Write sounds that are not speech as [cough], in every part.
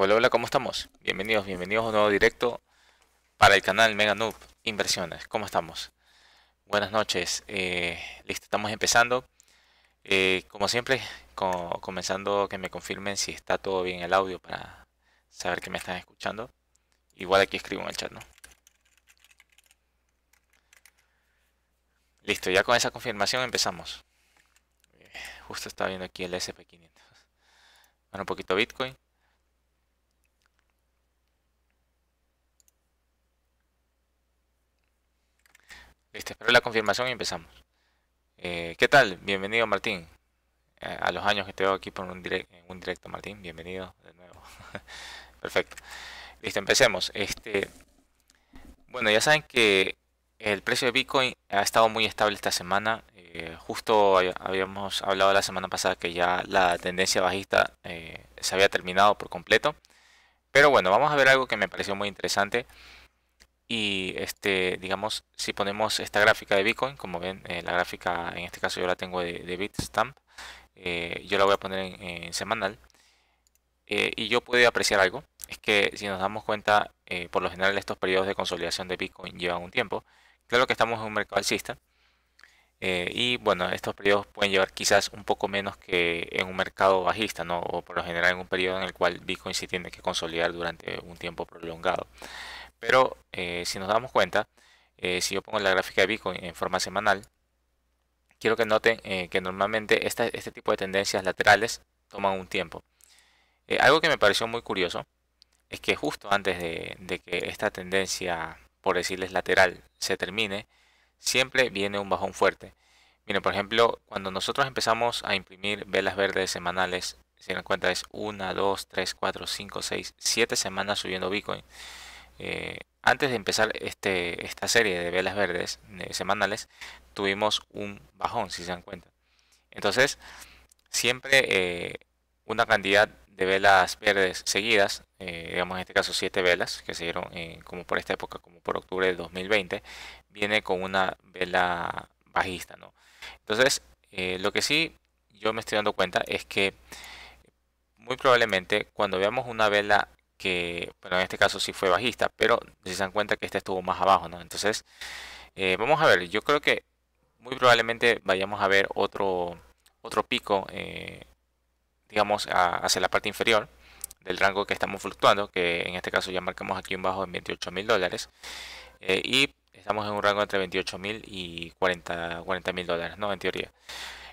Hola, hola, ¿cómo estamos? Bienvenidos, bienvenidos a un nuevo directo para el canal Mega Noob Inversiones. ¿Cómo estamos? Buenas noches. Eh, listo, estamos empezando. Eh, como siempre, comenzando que me confirmen si está todo bien el audio para saber que me están escuchando. Igual aquí escribo en el chat, ¿no? Listo, ya con esa confirmación empezamos. Eh, justo estaba viendo aquí el SP500. Bueno, un poquito Bitcoin. Listo, este, espero la confirmación y empezamos. Eh, ¿Qué tal? Bienvenido Martín. Eh, a los años que te veo aquí por un, un directo, Martín. Bienvenido de nuevo. [laughs] Perfecto. Listo, empecemos. Este, bueno, ya saben que el precio de Bitcoin ha estado muy estable esta semana. Eh, justo habíamos hablado la semana pasada que ya la tendencia bajista se había terminado por completo. Pero bueno, vamos a ver algo que me pareció muy interesante. Y este, digamos, si ponemos esta gráfica de Bitcoin, como ven, eh, la gráfica en este caso yo la tengo de, Bitstamp, eh, yo la voy a poner en, semanal. Eh, y yo puedo apreciar algo, es que si nos damos cuenta, por lo general estos periodos de consolidación de Bitcoin llevan un tiempo. Claro que estamos en un mercado alcista. y bueno, estos periodos pueden llevar quizás un poco menos que en un mercado bajista, O por lo general en un periodo en el cual Bitcoin se tiene que consolidar durante un tiempo prolongado. Pero eh, si nos damos cuenta, eh, si yo pongo la gráfica de Bitcoin en forma semanal, quiero que noten eh, que normalmente este tipo de tendencias laterales toman un tiempo. algo que me pareció muy curioso es que justo antes de, de que esta tendencia, por decirles lateral, se termine, siempre viene un bajón fuerte. Miren, por ejemplo, cuando nosotros empezamos a imprimir velas verdes semanales, si se dan cuenta es 1, 2, 3, 4, 5, 6, 7 semanas subiendo Bitcoin. Eh, antes de empezar este, esta serie de velas verdes semanales, tuvimos un bajón, si se dan cuenta. Entonces, siempre eh, una cantidad de velas verdes seguidas, eh, digamos en este caso siete velas que se dieron como por esta época, como por octubre de 2020, viene con una vela bajista. ¿no? Entonces, lo que sí yo me estoy dando cuenta es que muy probablemente cuando veamos una vela que, bueno, en este caso sí fue bajista, pero si se dan cuenta que este estuvo más abajo, Entonces, eh, vamos a ver, yo creo que muy probablemente vayamos a ver otro, otro pico, eh, digamos, hacia la parte inferior del rango que estamos fluctuando, que en este caso ya marcamos aquí un bajo en 28 mil dólares, eh, y estamos en un rango entre 28 mil y 40 mil dólares, ¿no? En teoría.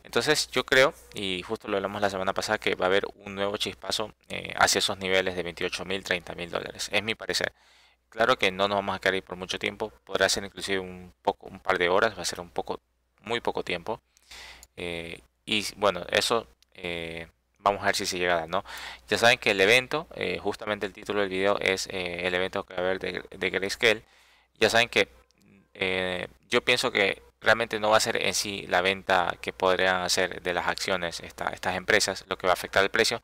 Entonces yo creo, y justo lo hablamos la semana pasada, que va a haber un nuevo chispazo eh, hacia esos niveles de 28 mil, 30 mil dólares. Es mi parecer. Claro que no nos vamos a quedar ahí por mucho tiempo. Podrá ser inclusive un, poco, un par de horas, va a ser un poco, muy poco tiempo. Eh, y bueno, eso eh, vamos a ver si se llega ¿no? Ya saben que el evento, justamente el título del video es el evento que va a haber de, de Grayscale. Ya saben que yo pienso que realmente no va a ser en sí la venta que podrían hacer de las acciones estas empresas lo que va a afectar el precio.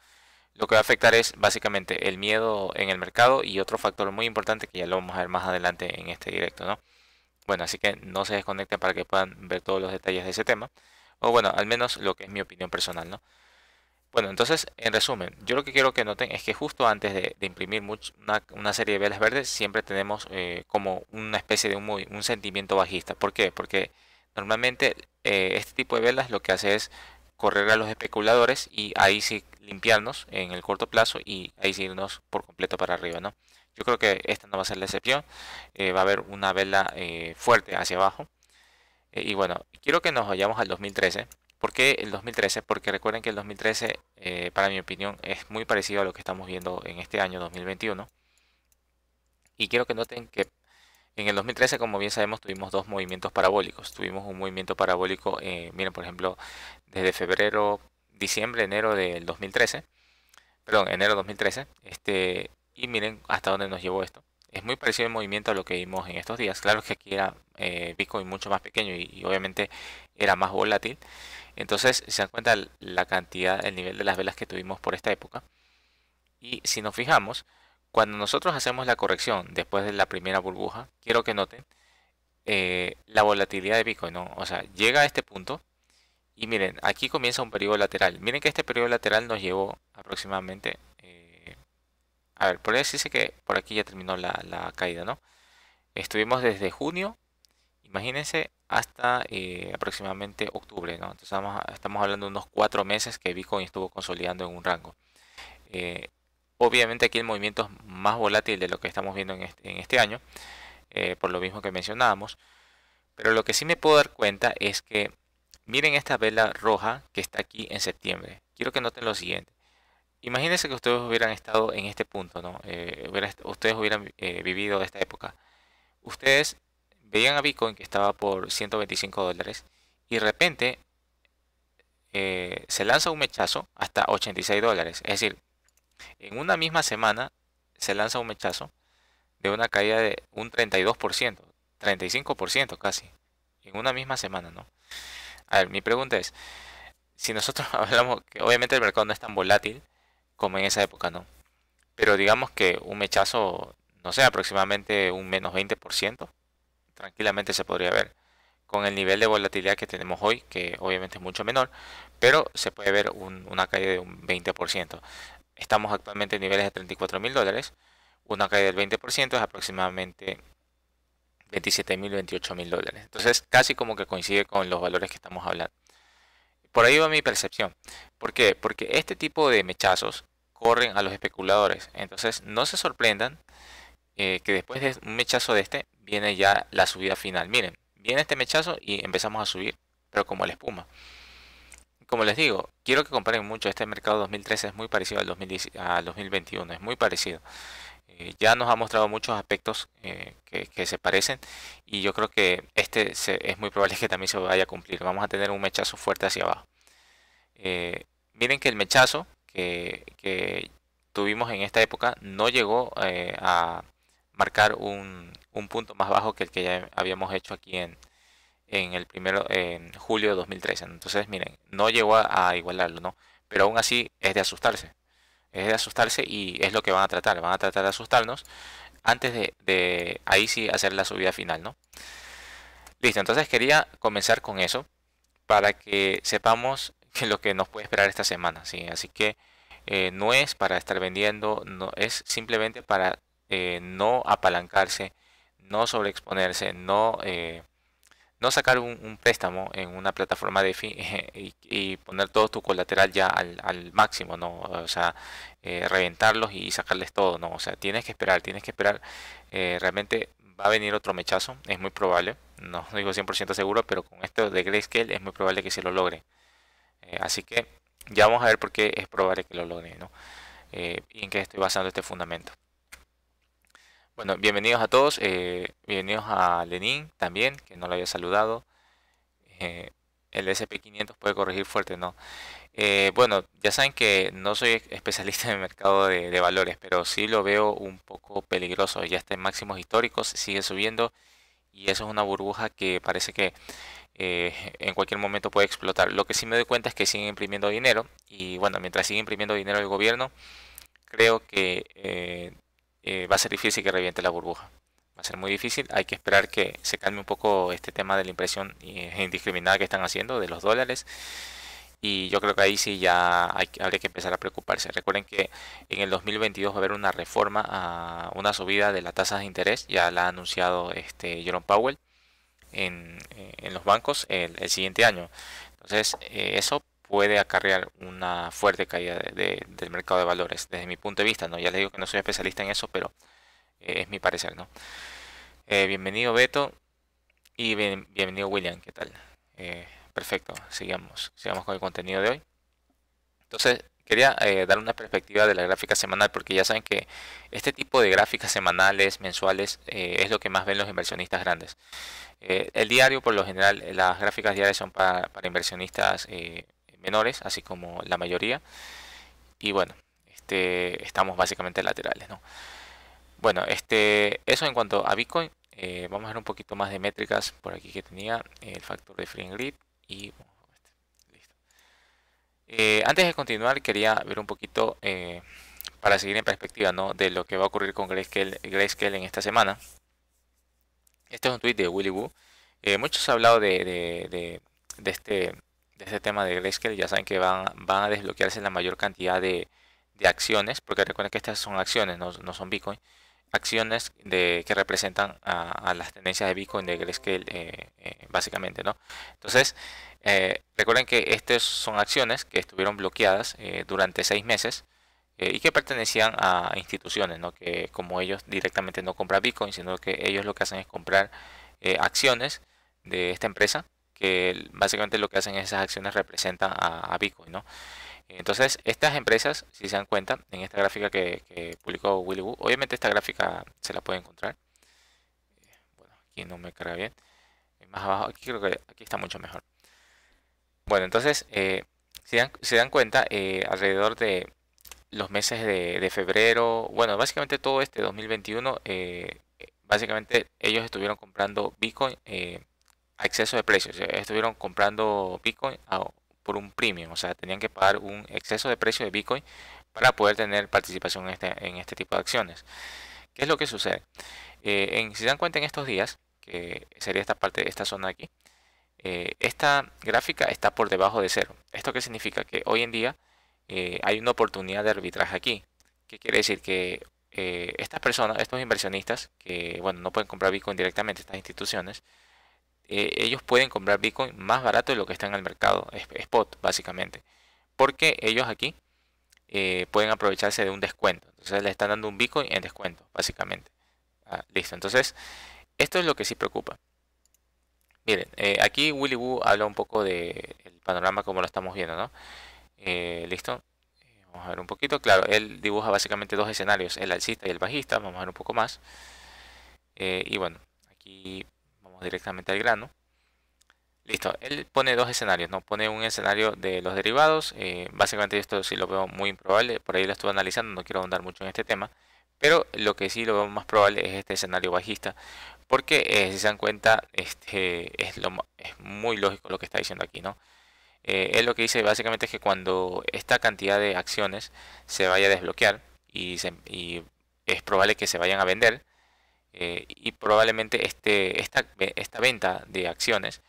Lo que va a afectar es básicamente el miedo en el mercado y otro factor muy importante que ya lo vamos a ver más adelante en este directo, ¿no? Bueno, así que no se desconecten para que puedan ver todos los detalles de ese tema. O bueno, al menos lo que es mi opinión personal, ¿no? Bueno, entonces, en resumen, yo lo que quiero que noten es que justo antes de, imprimir una, serie de velas verdes, siempre tenemos eh, como una especie de un sentimiento bajista. ¿Por qué? Porque Normalmente eh, este tipo de velas lo que hace es correr a los especuladores y ahí sí limpiarnos en el corto plazo y ahí sí irnos por completo para arriba, ¿no? Yo creo que esta no va a ser la excepción, eh, va a haber una vela eh, fuerte hacia abajo. y bueno, quiero que nos vayamos al 2013. ¿Por qué el 2013? Porque recuerden que el 2013, para mi opinión, es muy parecido a lo que estamos viendo en este año 2021. Y quiero que noten que en el 2013, como bien sabemos, tuvimos dos movimientos parabólicos. Tuvimos un movimiento parabólico, eh, miren, por ejemplo, desde febrero, diciembre, enero del 2013, perdón, enero 2013, este, y miren hasta dónde nos llevó esto. Es muy parecido el movimiento a lo que vimos en estos días. Claro que aquí era eh, Bitcoin mucho más pequeño y, y, obviamente era más volátil. Entonces, se dan cuenta la cantidad, el nivel de las velas que tuvimos por esta época. Y si nos fijamos, cuando nosotros hacemos la corrección después de la primera burbuja, quiero que noten eh, la volatilidad de Bitcoin, ¿no? O sea, llega a este punto y miren, aquí comienza un periodo lateral. Miren que este periodo lateral nos llevó aproximadamente... Eh, a ver, por decirse que por aquí ya terminó la, caída, ¿no? Estuvimos desde junio, imagínense, hasta eh, aproximadamente octubre, ¿no? Entonces estamos, hablando de unos cuatro meses que Bitcoin estuvo consolidando en un rango. Obviamente aquí el movimiento es más volátil de lo que estamos viendo en este, este año, eh, por lo mismo que mencionábamos. Pero lo que sí me puedo dar cuenta es que miren esta vela roja que está aquí en septiembre. Quiero que noten lo siguiente. Imagínense que ustedes hubieran estado en este punto, ¿no? Eh, ustedes hubieran vivido eh, vivido esta época. Ustedes veían a Bitcoin que estaba por 125 dólares y de repente se lanza un mechazo hasta 86 dólares. Es decir, en una misma semana se lanza un mechazo de una caída de un 32%, 35% casi, en una misma semana, ¿no? A ver, mi pregunta es, si nosotros [laughs] hablamos que obviamente el mercado no es tan volátil como en esa época, ¿no? Pero digamos que un mechazo, no sé, aproximadamente un menos 20%, tranquilamente se podría ver con el nivel de volatilidad que tenemos hoy, que obviamente es mucho menor, pero se puede ver una caída de un 20%. Estamos actualmente en niveles de 34 mil dólares. Una caída del 20% es aproximadamente 27 mil, 28 mil dólares. Entonces casi como que coincide con los valores que estamos hablando. Por ahí va mi percepción. ¿Por qué? Porque este tipo de mechazos corren a los especuladores. Entonces no se sorprendan eh, que después de un mechazo de este viene ya la subida final. Miren, viene este mechazo y empezamos a subir, pero como la espuma como les digo, quiero que comparen mucho. Este mercado 2013 es muy parecido al, 2021, es muy parecido. Eh, ya nos ha mostrado muchos aspectos eh, que, se parecen y yo creo que este es muy probable que también se vaya a cumplir. Vamos a tener un mechazo fuerte hacia abajo. Eh, miren que el mechazo que, tuvimos en esta época no llegó a marcar un punto más bajo que el que ya habíamos hecho aquí en, en el primero, en julio de 2013. Entonces, miren, no llegó a, igualarlo, ¿no? Pero aún así es de asustarse. Es de asustarse y es lo que van a tratar. Van a tratar de asustarnos antes de, de ahí sí hacer la subida final, ¿no? Listo, entonces quería comenzar con eso para que sepamos [laughs] que lo que nos puede esperar esta semana, ¿sí? Así que eh, no es para estar vendiendo, no, es simplemente para eh, no apalancarse, no sobreexponerse, no eh, no sacar un, préstamo en una plataforma de fin [laughs] y, poner todo tu colateral ya al, máximo, ¿no? O sea, eh, reventarlos y sacarles todo, ¿no? O sea, tienes que esperar, tienes que esperar. Eh, realmente va a venir otro mechazo, es muy probable, no [laughs] digo 100% seguro, pero con esto de Grayscale es muy probable que se lo logre. Eh, así que ya vamos a ver por qué es probable que lo logre, ¿no? y en qué estoy basando este fundamento. Bueno, bienvenidos a todos, eh, bienvenidos a Lenin también, que no lo había saludado. Eh, el SP500 puede corregir fuerte, ¿no? Eh, bueno, ya saben que no soy [laughs] especialista en el mercado de, valores, pero sí lo veo un poco peligroso. Ya está en máximos históricos, sigue subiendo y eso es una burbuja que parece que en cualquier momento puede explotar. Lo que sí me doy cuenta es que siguen imprimiendo dinero y bueno, mientras sigue imprimiendo dinero el gobierno, creo que eh, va a ser difícil que reviente la burbuja. Va a ser muy difícil. Hay que esperar que se calme un poco este tema de la impresión eh, indiscriminada que están haciendo de los dólares. Y yo creo que ahí sí ya habría que empezar a preocuparse. Recuerden que en el 2022 va a haber una reforma, una subida de las tasas de interés. Ya la ha anunciado este Jerome Powell en, eh, los bancos el, siguiente año. Entonces, eso puede acarrear una fuerte caída de, del mercado de valores, desde mi punto de vista, ¿no? Ya les digo que no soy especialista en eso, pero eh, es mi parecer, ¿no? Eh, bienvenido Beto y bienvenido William, ¿qué tal? Eh, perfecto, sigamos, sigamos con el contenido de hoy. Entonces, quería dar una perspectiva de la gráfica semanal, porque ya saben que este tipo de gráficas semanales, mensuales, es lo que más ven los inversionistas grandes. el diario, por lo general, las gráficas diarias son para, para inversionistas menores, así como la mayoría. Y bueno, este, estamos básicamente laterales, ¿no? Bueno, este, eso en cuanto a Bitcoin. Eh, vamos a ver un poquito más de métricas por aquí que tenía el factor de Free Grid y listo. Eh, antes de continuar quería ver un poquito eh, para seguir en perspectiva ¿no? de lo que va a ocurrir con Grayscale, Grayscale en esta semana. Este es un tweet de Willy Woo. muchos han hablado de, de, de este este tema de Grayscale, ya saben que van, van a desbloquearse la mayor cantidad de, acciones, porque recuerden que estas son acciones, no, son Bitcoin, acciones de, que representan a, las tendencias de Bitcoin de Grayscale, eh, eh, básicamente, ¿no? Entonces, eh, recuerden que estas son acciones que estuvieron bloqueadas durante seis meses y que pertenecían a instituciones, ¿no? Que como ellos directamente no compran Bitcoin, sino que ellos lo que hacen es comprar acciones de esta empresa que básicamente lo que hacen esas acciones representan a, Bitcoin, ¿no? Entonces, estas empresas, si se dan cuenta, en esta gráfica que, publicó Willy obviamente esta gráfica se la puede encontrar. Bueno, aquí no me carga bien. Más abajo, aquí creo que aquí está mucho mejor. Bueno, entonces, eh, si dan, se dan cuenta, eh, alrededor de los meses de, febrero, bueno, básicamente todo este 2021, eh, básicamente ellos estuvieron comprando Bitcoin exceso de precios. Eh, estuvieron comprando Bitcoin por un premium, o sea, tenían que pagar un exceso de precio de Bitcoin para poder tener participación en este, este tipo de acciones. ¿Qué es lo que sucede? Eh, en, si se dan cuenta en estos días, que sería esta parte, de esta zona aquí, eh, esta gráfica está por debajo de cero. ¿Esto qué significa? Que hoy en día hay una oportunidad de arbitraje aquí. ¿Qué quiere decir? Que estas personas, estos inversionistas, que bueno, no pueden comprar Bitcoin directamente, estas instituciones, eh, ellos pueden comprar Bitcoin más barato de lo que está en el mercado spot, básicamente. Porque ellos aquí eh, pueden aprovecharse de un descuento. Entonces le están dando un Bitcoin en descuento, básicamente. Ah, listo. Entonces, esto es lo que sí preocupa. Miren, eh, aquí Willy Woo habla un poco del panorama como lo estamos viendo, ¿no? listo. Vamos a ver un poquito. Claro, él dibuja básicamente dos escenarios, el alcista y el bajista. Vamos a ver un poco más. y bueno, aquí directamente al grano. Listo, él pone dos escenarios, ¿no? Pone un escenario de los derivados, eh, básicamente esto sí lo veo muy improbable, por ahí lo estuve analizando, no quiero ahondar mucho en este tema, pero lo que sí lo veo más probable es este escenario bajista, porque eh, si se dan cuenta, este, es, lo, es muy lógico lo que está diciendo aquí, ¿no? es eh, él lo que dice básicamente es que cuando esta cantidad de acciones se vaya a desbloquear y es probable que se vayan a vender, eh, y probablemente este, esta, esta venta de acciones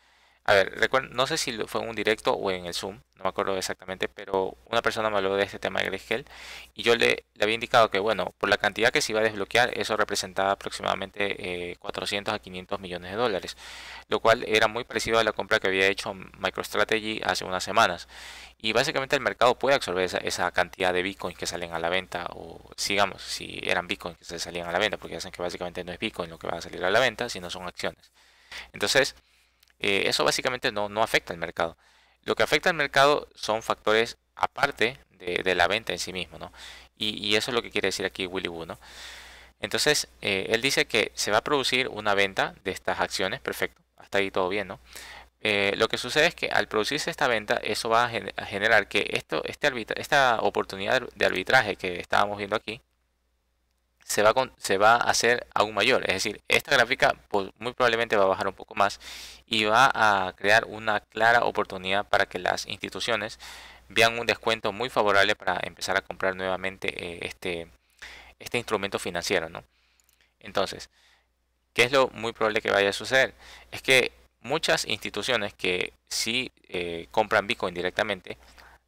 a ver, no sé si fue en un directo o en el Zoom, no me acuerdo exactamente, pero una persona me habló de este tema de Grayscale y yo le, había indicado que, bueno, por la cantidad que se iba a desbloquear, eso representaba aproximadamente 400 eh, a 500 millones de dólares, lo cual era muy parecido a la compra que había hecho MicroStrategy hace unas semanas. Y básicamente el mercado puede absorber esa, cantidad de bitcoins que salen a la venta, o sigamos, si eran bitcoins que se salían a la venta, porque ya que básicamente no es bitcoin lo que va a salir a la venta, sino son acciones. Entonces, eh, eso básicamente no, no afecta al mercado. Lo que afecta al mercado son factores aparte de, la venta en sí mismo, ¿no? Y, eso es lo que quiere decir aquí Willy Woo, ¿no? Entonces, eh, él dice que se va a producir una venta de estas acciones, perfecto, hasta ahí todo bien, ¿no? Eh, lo que sucede es que al producirse esta venta, eso va a generar que esto, este esta oportunidad de arbitraje que estábamos viendo aquí, se va, a hacer aún mayor. Es decir, esta gráfica pues, muy probablemente va a bajar un poco más y va a crear una clara oportunidad para que las instituciones vean un descuento muy favorable para empezar a comprar nuevamente eh, este, este, instrumento financiero. ¿no? Entonces, ¿qué es lo muy probable que vaya a suceder? Es que muchas instituciones que sí eh, compran Bitcoin directamente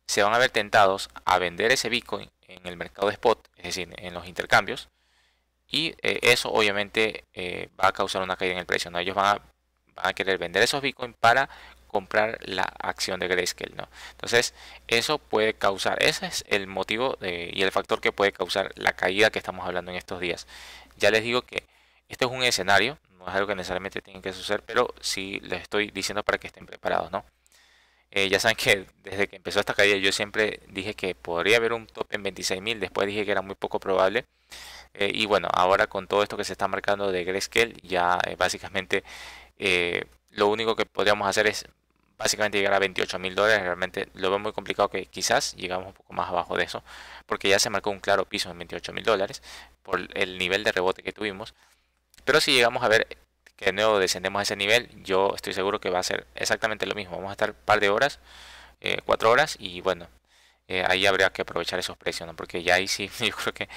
se van a ver tentados a vender ese Bitcoin en el mercado de spot, es decir, en los intercambios, y eh, eso obviamente eh, va a causar una caída en el precio. ¿no? Ellos van a, querer vender esos bitcoins para comprar la acción de Grayscale, ¿no? Entonces, eso puede causar, ese es el motivo y el factor que puede causar la caída que estamos hablando en estos días. Ya les digo que este es un escenario, no es algo que necesariamente tiene que suceder, pero sí les estoy diciendo para que estén preparados, ¿no? Eh, ya saben que desde que empezó esta caída yo siempre dije que podría haber un top en 26.000, después dije que era muy poco probable. Eh, y bueno, ahora con todo esto que se está marcando de Grayscale, ya eh, básicamente lo único que podríamos hacer es básicamente llegar a 28.000 dólares. Realmente lo veo muy complicado que quizás llegamos un poco más abajo de eso, porque ya se marcó un claro piso en 28.000 dólares por el nivel de rebote que tuvimos. Pero si llegamos a ver que de nuevo descendemos a ese nivel, yo estoy seguro que va a ser exactamente lo mismo. Vamos a estar un par de horas, eh, cuatro horas, y bueno, eh, ahí habría que aprovechar esos precios, ¿no? Porque ya ahí sí, [laughs] yo creo que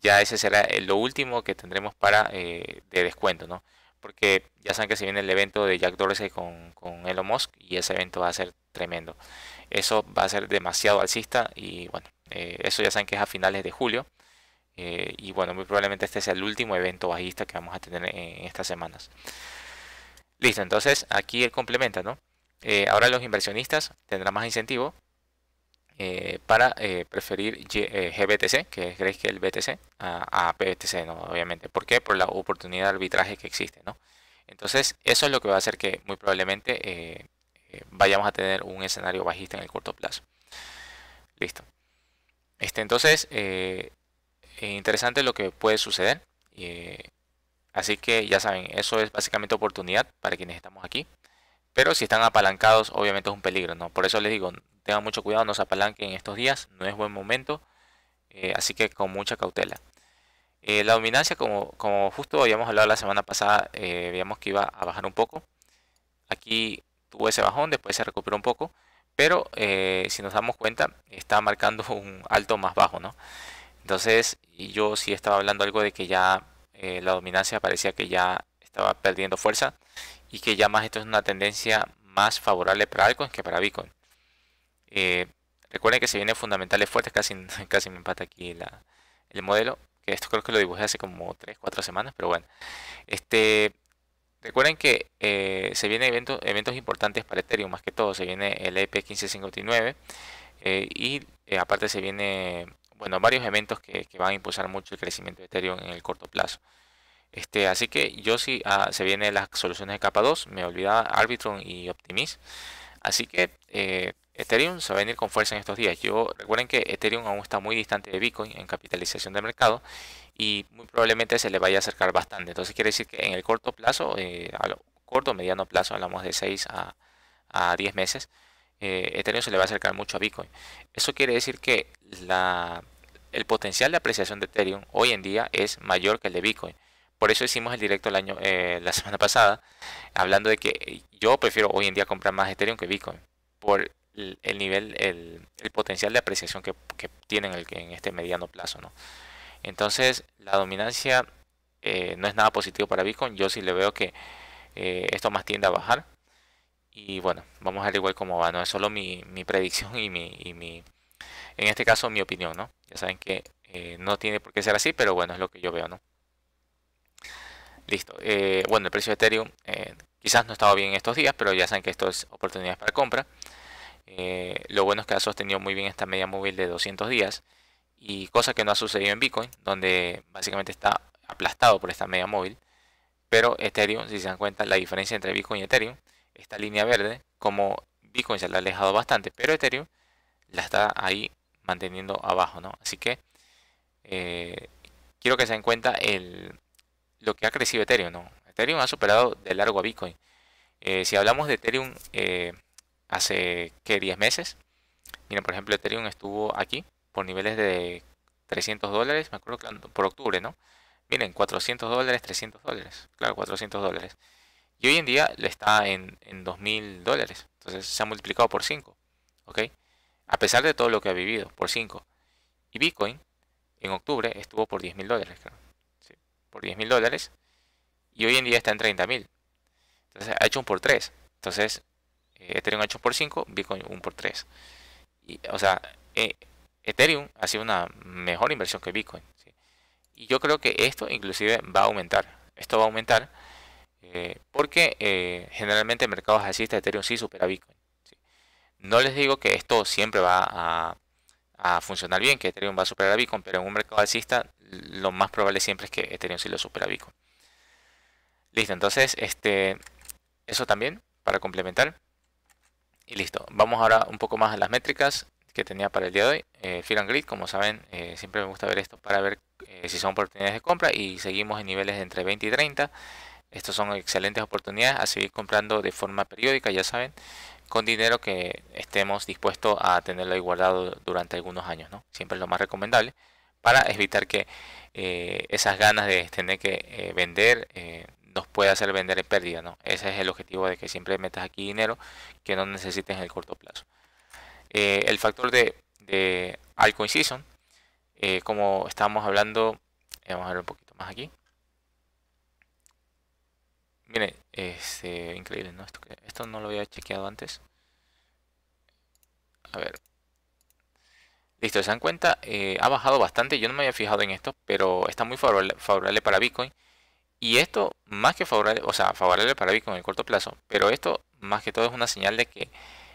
ya ese será eh, lo último que tendremos para de descuento, ¿no? Porque ya saben que se viene el evento de Jack Dorsey con, con Elon Musk y ese evento va a ser tremendo. Eso va a ser demasiado alcista y bueno, eso ya saben que es a finales de julio. Eh, y bueno, muy probablemente este sea el último evento bajista que vamos a tener en, estas semanas. Listo, entonces aquí el complementa, ¿no? Eh, ahora los inversionistas tendrán más incentivo eh, para preferir GBTC, que es el BTC, a, PBTC, ¿no? Obviamente. ¿Por qué? Por la oportunidad de arbitraje que existe, ¿no? Entonces, eso es lo que va a hacer que muy probablemente vayamos a tener un escenario bajista en el corto plazo. Listo. Este, entonces, eh, interesante lo que puede suceder. Eh, así que ya saben, eso es básicamente oportunidad para quienes estamos aquí. Pero si están apalancados, obviamente es un peligro, ¿no? Por eso les digo, tengan mucho cuidado, no se apalanquen estos días, no es buen momento. Eh, así que con mucha cautela. la dominancia, como, como, justo habíamos hablado la semana pasada, veíamos que iba a bajar un poco. Aquí tuvo ese bajón, después se recuperó un poco. Pero si nos damos cuenta, está marcando [laughs] un alto más bajo, ¿no? Entonces, yo sí estaba hablando algo de que ya eh, la dominancia parecía que ya estaba perdiendo fuerza y que ya más esto es una tendencia más favorable para algo que para Bitcoin. Eh, recuerden que se vienen fundamentales fuertes, casi, [laughs] casi me empata aquí el modelo, que esto creo que lo dibujé hace como 3, 4 semanas, pero bueno. Este, recuerden que eh, se vienen eventos, eventos importantes para Ethereum, más que todo, se viene el EP1559 y aparte se viene bueno, varios eventos que, van a impulsar mucho el crecimiento de Ethereum en el corto plazo. Este, así que yo sí, ah, se vienen las soluciones de capa 2, me olvidaba Arbitrum y Optimist. Así que eh, Ethereum se va a venir con fuerza en estos días. Yo recuerden que Ethereum aún está muy distante de Bitcoin en capitalización de mercado y muy probablemente se le vaya a acercar bastante. Entonces quiere decir que en el corto plazo, eh, a lo corto mediano plazo, hablamos de 6 a, 10 meses, eh, Ethereum se le va a acercar mucho a Bitcoin. Eso quiere decir que el potencial de apreciación de Ethereum hoy en día es mayor que el de Bitcoin. Por eso hicimos el directo el año, eh, la [laughs] semana pasada, hablando de que yo prefiero hoy en día comprar más Ethereum que Bitcoin, por el, nivel, el, potencial de apreciación que, tienen el, en este mediano plazo. ¿no? Entonces, la dominancia eh, no es nada positivo para Bitcoin. Yo sí le veo que eh, esto más tiende a bajar. Y bueno, vamos a ver igual cómo va. No es solo mi, predicción y mi en este caso, mi opinión, ¿no? Ya saben que eh, no tiene por qué ser así, pero bueno, es lo que yo veo, ¿no? Listo. Eh, bueno, el precio de Ethereum eh, quizás no estaba bien estos días, pero ya saben que esto es oportunidad para compra. lo bueno es que ha sostenido muy bien esta media móvil de 200 días y cosa que no ha sucedido en Bitcoin, donde básicamente está aplastado por esta media móvil. Pero Ethereum, si se dan cuenta, la diferencia entre Bitcoin y Ethereum, esta línea verde, como Bitcoin se la ha alejado bastante, pero Ethereum la está ahí manteniendo abajo, ¿no? Así que eh, quiero que se den cuenta el, lo que ha crecido Ethereum, ¿no? Ethereum ha superado de largo a Bitcoin. Eh, si hablamos de Ethereum eh, hace, que 10 meses. Miren, por ejemplo, Ethereum estuvo aquí por niveles de 300 dólares, me acuerdo que por octubre, ¿no? Miren, 400 dólares, 300 dólares, claro, 400 dólares. Y hoy en día le está en, en 2.000 dólares, entonces se ha multiplicado por 5, ¿ok? a pesar de todo lo que ha vivido, por 5. Y Bitcoin en octubre estuvo por 10 mil dólares, por 10 mil dólares. Y hoy en día está en 30.000 Entonces ha hecho un por 3. Entonces eh, Ethereum ha hecho por 5, Bitcoin un por 3. Y, o sea, eh, Ethereum ha sido una mejor inversión que Bitcoin. Y yo creo que esto inclusive va a aumentar. Esto va a aumentar eh, porque generalmente en mercados así Ethereum sí supera Bitcoin. No les digo que esto siempre va a, funcionar bien, que Ethereum va a superar a Bitcoin, pero en un mercado alcista lo más probable siempre es que Ethereum sí lo supera a Bitcoin. Listo, entonces este, eso también para complementar. Y listo, vamos ahora un poco más a las métricas que tenía para el día de hoy. Eh, Fear and Grid, como saben, eh, siempre me gusta ver esto para ver eh, si son oportunidades de compra y seguimos en niveles de entre 20 y 30. Estos son excelentes oportunidades a seguir comprando de forma periódica, ya saben con dinero que estemos dispuestos a tenerlo ahí guardado durante algunos años, ¿no? Siempre es lo más recomendable para evitar que eh, esas ganas de tener que eh, vender eh, nos pueda hacer vender en pérdida, ¿no? Ese es el objetivo de que siempre metas aquí dinero que no necesites en el corto plazo. el factor de, de como estábamos hablando, vamos a ver un poquito más aquí. Miren, este, increíble, ¿no? Esto, no lo había chequeado antes. A ver. Listo, se dan cuenta, eh, ha bajado bastante. Yo no me había fijado en esto, pero está muy favorable, para Bitcoin. Y esto, más que favorable, o sea, favorable para Bitcoin en el corto plazo, pero esto, más que todo, es una señal de que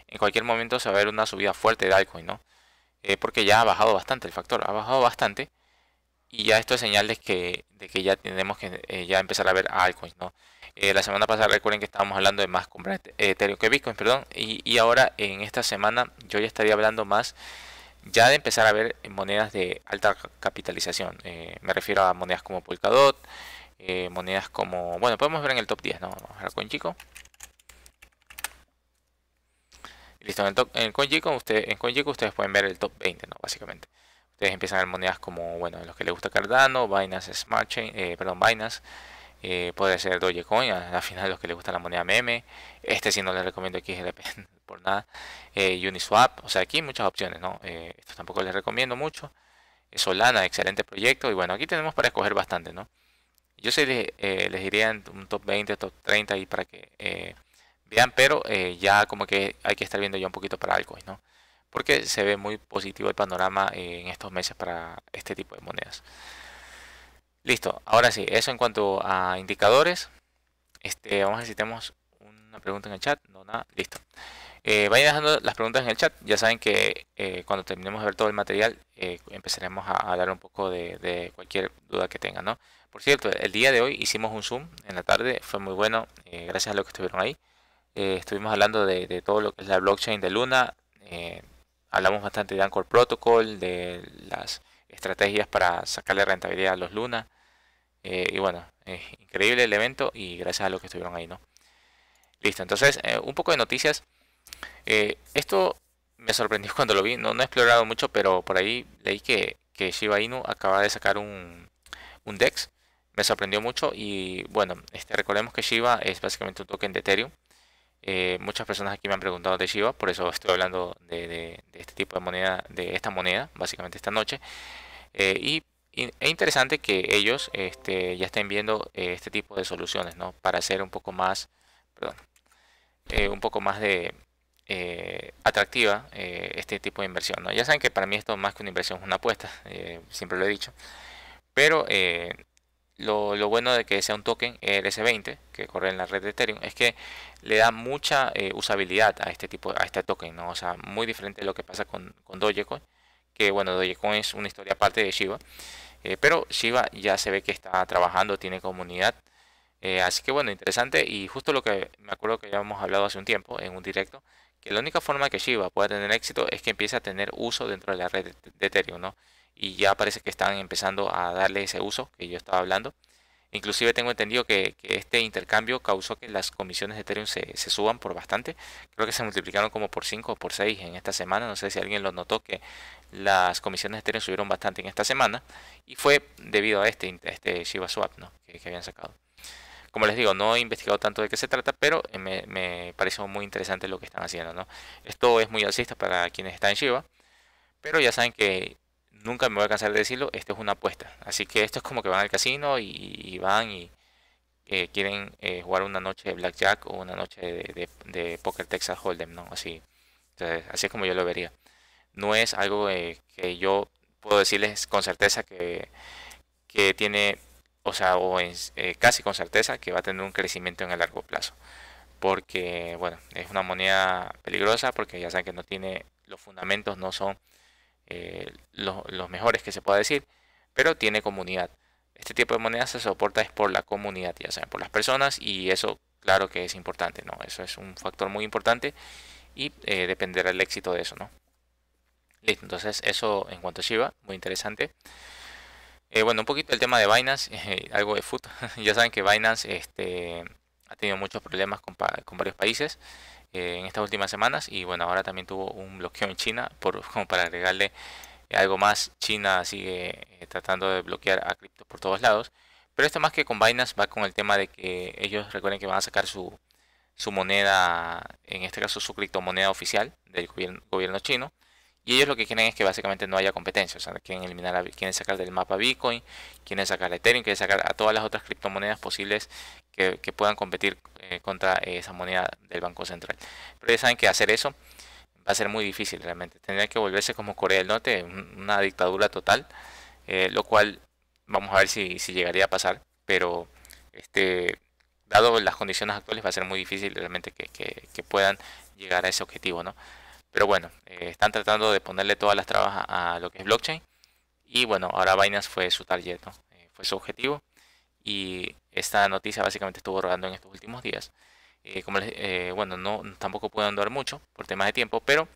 en cualquier momento se va a ver una subida fuerte de altcoin, ¿no? Eh, porque ya ha bajado bastante el factor, ha bajado bastante. Y ya esto es señal de que, de que ya tenemos que eh, ya empezar a ver altcoins, ¿no? Eh, la semana pasada recuerden que estábamos hablando de más compras Ethereum que Bitcoin, perdón. Y, y, ahora en esta semana yo ya estaría hablando más ya de empezar a ver monedas de alta capitalización. Eh, me refiero a monedas como Polkadot, monedas como... Bueno, podemos ver en el top 10, ¿no? Vamos a ver CoinChico. Listo, en, el CoinChico usted, en ustedes pueden ver el top 20, ¿no? Básicamente. Ustedes empiezan a ver monedas como, bueno, los que les gusta Cardano, Binance Smart Chain, eh, perdón, Binance, eh, puede ser Dogecoin, al final los que les gusta la moneda meme, este sí no les recomiendo XRP [laughs] por nada, eh, Uniswap, o sea, aquí muchas opciones, ¿no? esto tampoco les recomiendo mucho. Solana, excelente proyecto, y bueno, aquí tenemos para escoger bastante, ¿no? Yo sí les, diría un top 20, top 30 ahí para que vean, pero ya como que hay que estar viendo ya un poquito para algo, ¿no? porque se ve muy positivo el panorama eh, en estos meses para este tipo de monedas. Listo, ahora sí, eso en cuanto a indicadores. Este, vamos a ver si tenemos una pregunta en el chat. No, nada, listo. Eh, vayan dejando las preguntas en el chat. Ya saben que eh, cuando terminemos de ver todo el material, empezaremos a hablar un poco de, cualquier duda que tengan. Por cierto, el día de hoy hicimos un Zoom en la tarde, fue muy bueno, gracias a lo que estuvieron ahí. estuvimos hablando de, todo lo que es la blockchain de Luna, hablamos bastante de Anchor Protocol, de las estrategias para sacarle rentabilidad a los Luna. Eh, y bueno, es increíble el evento y gracias a los que estuvieron ahí, ¿no? Listo, entonces eh, un poco de noticias. Eh, esto me sorprendió [laughs] cuando lo vi, no, no he explorado mucho, pero por ahí leí que, que Shiba Inu acaba de sacar un, un DEX. Me sorprendió mucho y bueno, este, recordemos que Shiba es básicamente un token de Ethereum. Eh, muchas personas aquí me han preguntado de Shiba, por eso estoy hablando de, este tipo de moneda, de esta moneda, básicamente esta noche. Eh, y, es interesante que ellos este, ya estén viendo eh, este tipo de soluciones, ¿no? Para hacer un poco más, perdón, un poco más de atractiva este tipo de inversión, ¿no? Ya saben que para mí esto más que una inversión es una apuesta, siempre lo he dicho, pero lo, bueno de que sea un token ERC20 eh, que corre en la red de Ethereum es que le da mucha eh, usabilidad a este tipo, a este token, ¿no? O sea, muy diferente de lo que pasa con, con Dogecoin, que bueno, Dogecoin es una historia aparte de Shiba, eh, pero Shiba ya se ve que está trabajando, tiene comunidad. así que bueno, interesante y justo lo que me acuerdo que ya hemos hablado hace un tiempo en un directo, que la única forma que Shiba pueda tener éxito es que empiece a tener uso dentro de la red de, de Ethereum, ¿no? y ya parece que están empezando a darle ese uso que yo estaba hablando. Inclusive tengo entendido que, este intercambio causó que las comisiones de Ethereum se, suban por bastante. Creo que se multiplicaron como por 5 o por 6 en esta semana. No sé si alguien lo notó que las comisiones de Ethereum subieron bastante en esta semana. Y fue debido a este, este Swap que, habían sacado como les digo, no he investigado tanto de qué se trata, pero me, me, pareció muy interesante lo que están haciendo. Esto es muy alcista para quienes están en Shiba, pero ya saben que nunca me voy a cansar de decirlo, esto es una apuesta. Así que esto es como que van al casino y, van y eh, quieren eh, jugar una noche de blackjack o una noche de, poker Texas Hold'em, ¿no? Así, así es como yo lo vería. No es algo eh, que yo puedo decirles con certeza que, que tiene, o sea, o casi con certeza que va a tener un crecimiento en el largo plazo. Porque, bueno, es una moneda peligrosa porque ya saben que no tiene, los fundamentos no son eh, los mejores que se pueda decir, pero tiene comunidad. Este tipo de moneda se soporta es por la comunidad, ya sea por las personas y eso claro que es importante, ¿no? Eso es un factor muy importante y eh, dependerá el éxito de eso, ¿no? Listo, entonces eso en cuanto a Shiba, muy interesante. Eh, bueno, un poquito el tema de Binance, [laughs] algo de food [laughs] ya saben que Binance este, ha tenido muchos problemas con, con varios países en estas últimas semanas y bueno, ahora también tuvo un bloqueo en China, por, [laughs] como para agregarle algo más, China sigue eh, tratando de bloquear a cripto por todos lados, pero esto más que con Binance va con el tema de que ellos recuerden que van a sacar su, su moneda, en este caso su criptomoneda oficial del gobierno chino, y ellos lo que quieren es que básicamente no haya competencia. O sea, quieren eliminar, quieren sacar del mapa Bitcoin, quieren sacar Ethereum, quieren sacar a todas las otras criptomonedas posibles que, puedan competir eh, contra eh, esa moneda del Banco Central. Pero ya saben que hacer eso va a ser muy difícil realmente. Tendría que volverse como Corea del Norte, una dictadura total, eh, lo cual vamos a ver si, llegaría a pasar. Pero este, dado las condiciones actuales va a ser muy difícil realmente que, que puedan llegar a ese objetivo, ¿no? Pero bueno, eh, están tratando de ponerle todas las trabas a, lo que es blockchain. Y bueno, ahora Binance fue su target, eh, fue su objetivo. Y esta noticia básicamente estuvo rodando en estos últimos días. Eh, como bueno, no tampoco puedo andar mucho por temas de tiempo, pero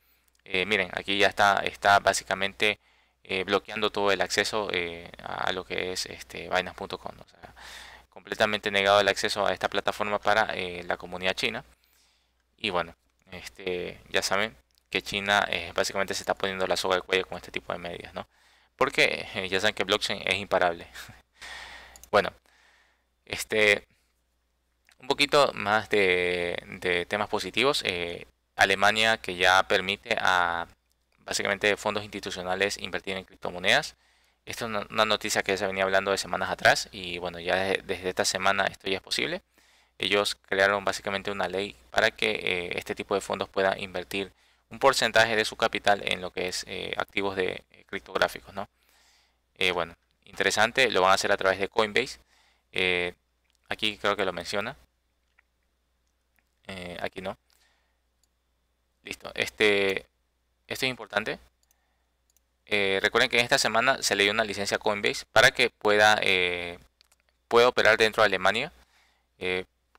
miren, aquí ya está, está básicamente bloqueando todo el acceso a lo que es este, Binance.com. O sea, completamente negado el acceso a esta plataforma para la comunidad china. Y bueno, este, ya saben, que China eh, básicamente se está poniendo la soga de cuello con este tipo de medidas, ¿no? Porque eh, ya saben que blockchain es imparable. [laughs] bueno, este, un poquito más de, temas positivos. Eh, Alemania que ya permite a básicamente fondos institucionales invertir en criptomonedas. Esto es una, noticia que se venía hablando de semanas atrás y bueno, ya desde, esta semana esto ya es posible. Ellos crearon básicamente una ley para que este tipo de fondos puedan invertir un porcentaje de su capital en lo que es eh, activos de eh, criptográficos, ¿no? Eh, bueno, interesante, lo van a hacer a través de Coinbase. aquí creo que lo menciona. aquí no. Listo. Este, esto es importante. recuerden que en esta semana se le dio una licencia a Coinbase para que pueda, pueda operar dentro de Alemania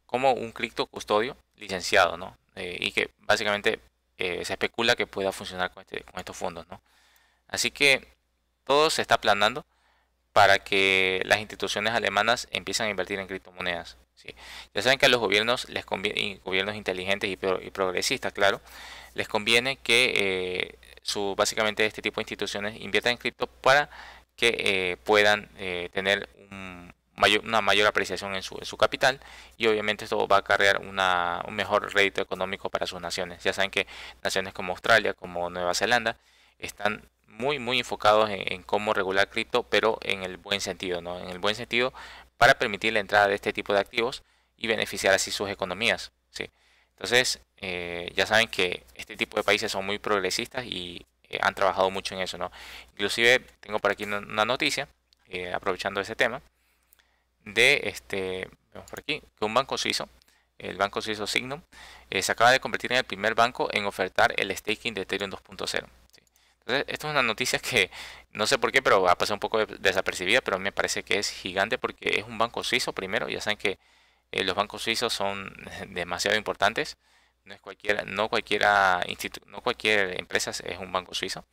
como un cripto custodio licenciado, ¿no? y que básicamente eh, se especula que pueda funcionar con, este, estos fondos. ¿no? Así que todo se está planeando para que las instituciones alemanas empiecen a invertir en criptomonedas. Ya saben que a los gobiernos, les conviene, gobiernos inteligentes y, progresistas, claro, les conviene que eh, su, básicamente este tipo de instituciones inviertan en cripto para que eh, puedan tener un, una mayor apreciación en su, capital y obviamente esto va a acarrear un mejor rédito económico para sus naciones. Ya saben que naciones como Australia, como Nueva Zelanda, están muy muy enfocados en, cómo regular cripto, pero en el buen sentido, ¿no? En el buen sentido para permitir la entrada de este tipo de activos y beneficiar así sus economías, ¿sí? Entonces, eh, ya saben que este tipo de países son muy progresistas y eh, han trabajado mucho en eso, ¿no? Inclusive tengo por aquí una, noticia, eh, aprovechando ese tema, de este, por aquí, que un banco suizo, el banco suizo Signum, eh, se acaba de convertir en el primer banco en ofertar el staking de Ethereum 2.0. Entonces, esto es una noticia que no sé por qué, pero ha pasado un poco desapercibida, pero me parece que es gigante porque es un banco suizo primero, ya saben que eh, los bancos suizos son [laughs] demasiado importantes. No, es cualquiera, no, cualquiera no cualquier empresa es un banco suizo.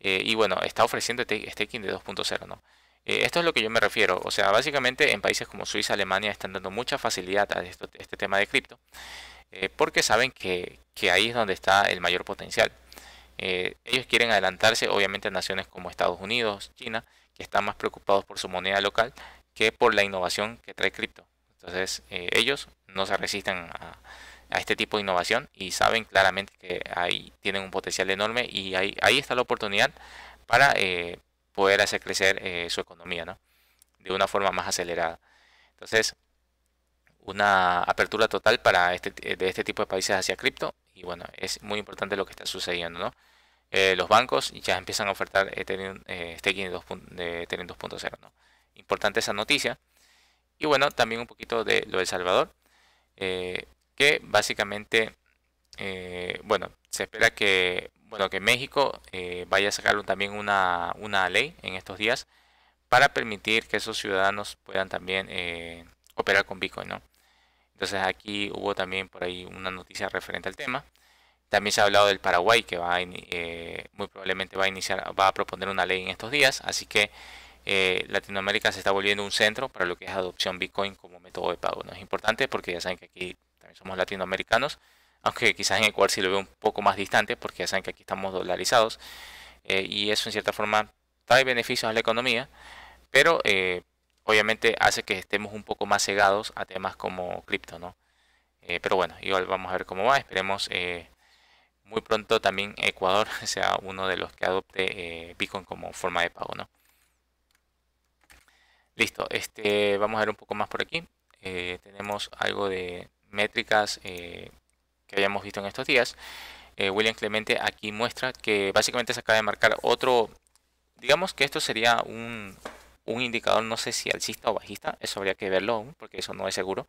Eh, y bueno, está ofreciendo este staking de 2.0, ¿no? Eh, esto es lo que yo me refiero. O sea, básicamente en países como Suiza, Alemania están dando mucha facilidad a este tema de cripto eh, porque saben que, ahí es donde está el mayor potencial. Eh, ellos quieren adelantarse, obviamente, a naciones como Estados Unidos, China, que están más preocupados por su moneda local que por la innovación que trae cripto. Entonces, ellos no se resisten a, este tipo de innovación y saben claramente que ahí tienen un potencial enorme y ahí, está la oportunidad para poder hacer crecer eh, su economía, De una forma más acelerada. Entonces, una apertura total para este, de este tipo de países hacia cripto y bueno, es muy importante lo que está sucediendo, ¿no? Eh, los bancos ya empiezan a ofertar eh, Ethereum de 2.0, Importante esa noticia. Y bueno, también un poquito de lo de Salvador, que básicamente, bueno, se espera que bueno, que México eh, vaya a sacar también una, ley en estos días para permitir que esos ciudadanos puedan también eh, operar con Bitcoin, ¿no? Entonces aquí hubo también por ahí una noticia referente al tema. También se ha hablado del Paraguay que va eh, muy probablemente va a iniciar, va a proponer una ley en estos días, así que Latinoamérica se está volviendo un centro para lo que es adopción Bitcoin como método de pago. ¿no? Es importante porque ya saben que aquí también somos latinoamericanos aunque quizás en Ecuador sí lo veo un poco más distante, porque ya saben que aquí estamos dolarizados, eh, y eso en cierta forma trae beneficios a la economía, pero eh, obviamente hace que estemos un poco más cegados a temas como cripto, ¿no? Eh, pero bueno, igual vamos a ver cómo va, esperemos muy pronto también Ecuador [laughs] sea uno de los que adopte Bitcoin como forma de pago, ¿no? Listo, este, vamos a ver un poco más por aquí. tenemos algo de métricas habíamos visto en estos días, eh, William Clemente aquí muestra que básicamente se acaba de marcar otro, digamos que esto sería un, un indicador, no sé si alcista o bajista, eso habría que verlo aún, porque eso no es seguro.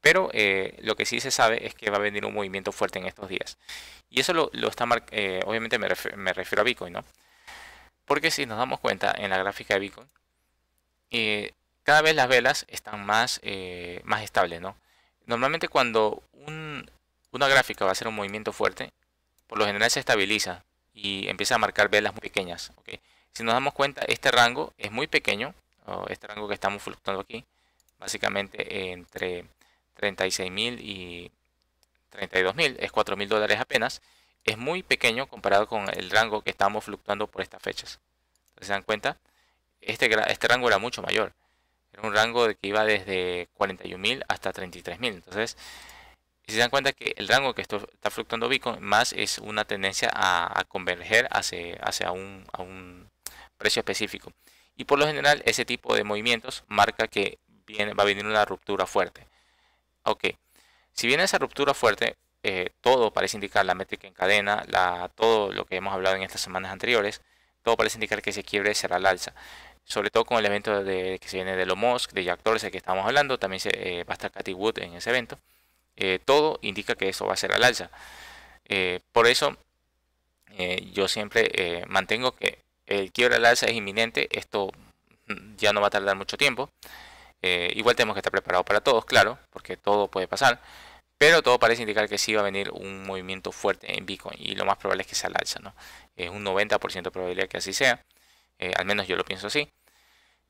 Pero eh, lo que sí se sabe es que va a venir un movimiento fuerte en estos días. Y eso lo, está marcando, eh, obviamente me, refiero a Bitcoin, ¿no? Porque si nos damos cuenta en la gráfica de Bitcoin, cada vez las velas están más, más estables, ¿no? Normalmente cuando un, una gráfica va a ser un movimiento fuerte, por lo general se estabiliza y empieza a marcar velas muy pequeñas. Si nos damos cuenta, este rango es muy pequeño, este rango que estamos fluctuando aquí, básicamente entre 36.000 y 32.000, es 4.000 dólares apenas, es muy pequeño comparado con el rango que estamos fluctuando por estas fechas. Entonces, se dan cuenta, este, este rango era mucho mayor. Era un rango que iba desde 41.000 hasta 33.000. Entonces, y se dan cuenta que el rango que esto está fluctuando Bitcoin más es una tendencia a, converger hacia, hacia un, precio específico. Y por lo general ese tipo de movimientos marca que viene, va a venir una ruptura fuerte. Ok, si viene esa ruptura fuerte, eh, todo parece indicar la métrica en cadena, todo lo que hemos hablado en estas semanas anteriores, todo parece indicar que ese quiebre será la alza. Sobre todo con el evento de, que se viene de los Musk, de Jack que estamos hablando, también se, eh, va a estar Cathy Wood en ese evento. Eh, todo indica que eso va a ser al alza. Eh, por eso eh, yo siempre mantengo que el quiebre al alza es inminente, esto mm, ya no va a tardar mucho tiempo. igual tenemos que estar preparados para todos, claro, porque todo puede pasar. Pero todo parece indicar que sí va a venir un movimiento fuerte en Bitcoin y lo más probable es que sea al alza, ¿no? Es un 90% de probabilidad que así sea, al menos yo lo pienso así.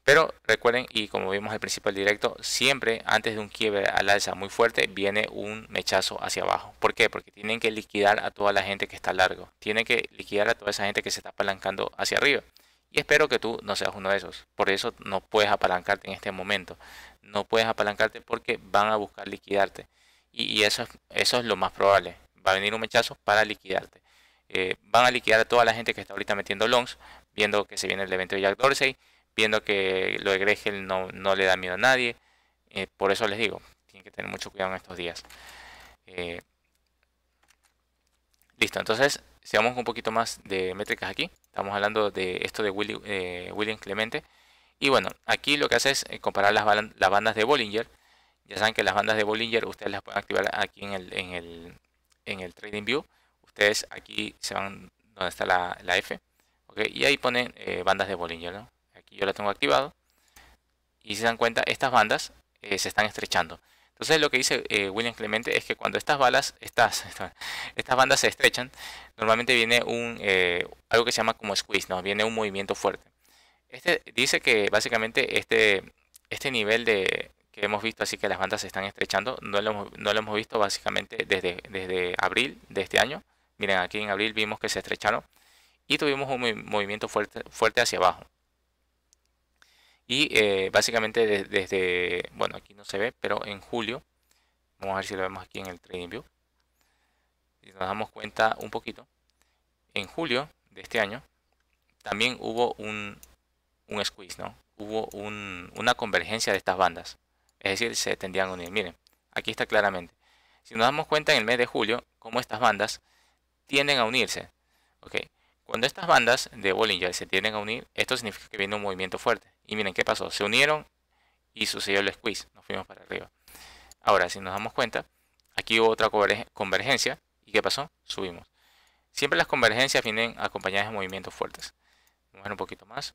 Pero recuerden, y como vimos al principio del directo, siempre antes de un quiebre al alza muy fuerte viene un mechazo hacia abajo. ¿Por qué? Porque tienen que liquidar a toda la gente que está largo. Tienen que liquidar a toda esa gente que se está apalancando hacia arriba. Y espero que tú no seas uno de esos. Por eso no puedes apalancarte en este momento. No puedes apalancarte porque van a buscar liquidarte. Y, eso, eso es lo más probable. Va a venir un mechazo para liquidarte. Eh, van a liquidar a toda la gente que está ahorita metiendo longs, viendo que se viene el evento de Jack Dorsey viendo que lo de Gregel no, no le da miedo a nadie. Eh, por eso les digo, tienen que tener mucho cuidado en estos días. Eh, listo, entonces sigamos un poquito más de métricas aquí. Estamos hablando de esto de Willy, eh, William Clemente. Y bueno, aquí lo que hace es comparar las, bandas de Bollinger. Ya saben que las bandas de Bollinger ustedes las pueden activar aquí en el, Trading View. Ustedes aquí se van donde está la, la F. Y ahí ponen bandas de Bollinger yo la tengo activado, y se dan cuenta, estas bandas eh, se están estrechando. Entonces lo que dice eh, William Clemente es que cuando estas balas, estas, [laughs] estas bandas se estrechan, normalmente viene un, eh, algo que se llama como squeeze, ¿no? viene un movimiento fuerte. Este dice que básicamente este, este nivel de, que hemos visto, así que las bandas se están estrechando, no lo, no lo hemos visto básicamente desde, desde abril de este año. Miren, aquí en abril vimos que se estrecharon y tuvimos un movimiento fuerte, fuerte hacia abajo. Y eh, básicamente desde, bueno, aquí no se ve, pero en julio, vamos a ver si lo vemos aquí en el Trading View. Si nos damos cuenta un poquito, en julio de este año también hubo un, un squeeze, ¿no? Hubo un, una convergencia de estas bandas. Es decir, se tendían a unir. Miren, aquí está claramente. Si nos damos cuenta en el mes de julio, cómo estas bandas tienden a unirse. ok, cuando estas bandas de Bollinger se tienen a unir, esto significa que viene un movimiento fuerte. Y miren qué pasó, se unieron y sucedió el squeeze, nos fuimos para arriba. Ahora, si nos damos cuenta, aquí hubo otra convergencia y qué pasó, subimos. Siempre las convergencias vienen acompañadas de movimientos fuertes. Vamos a ver un poquito más.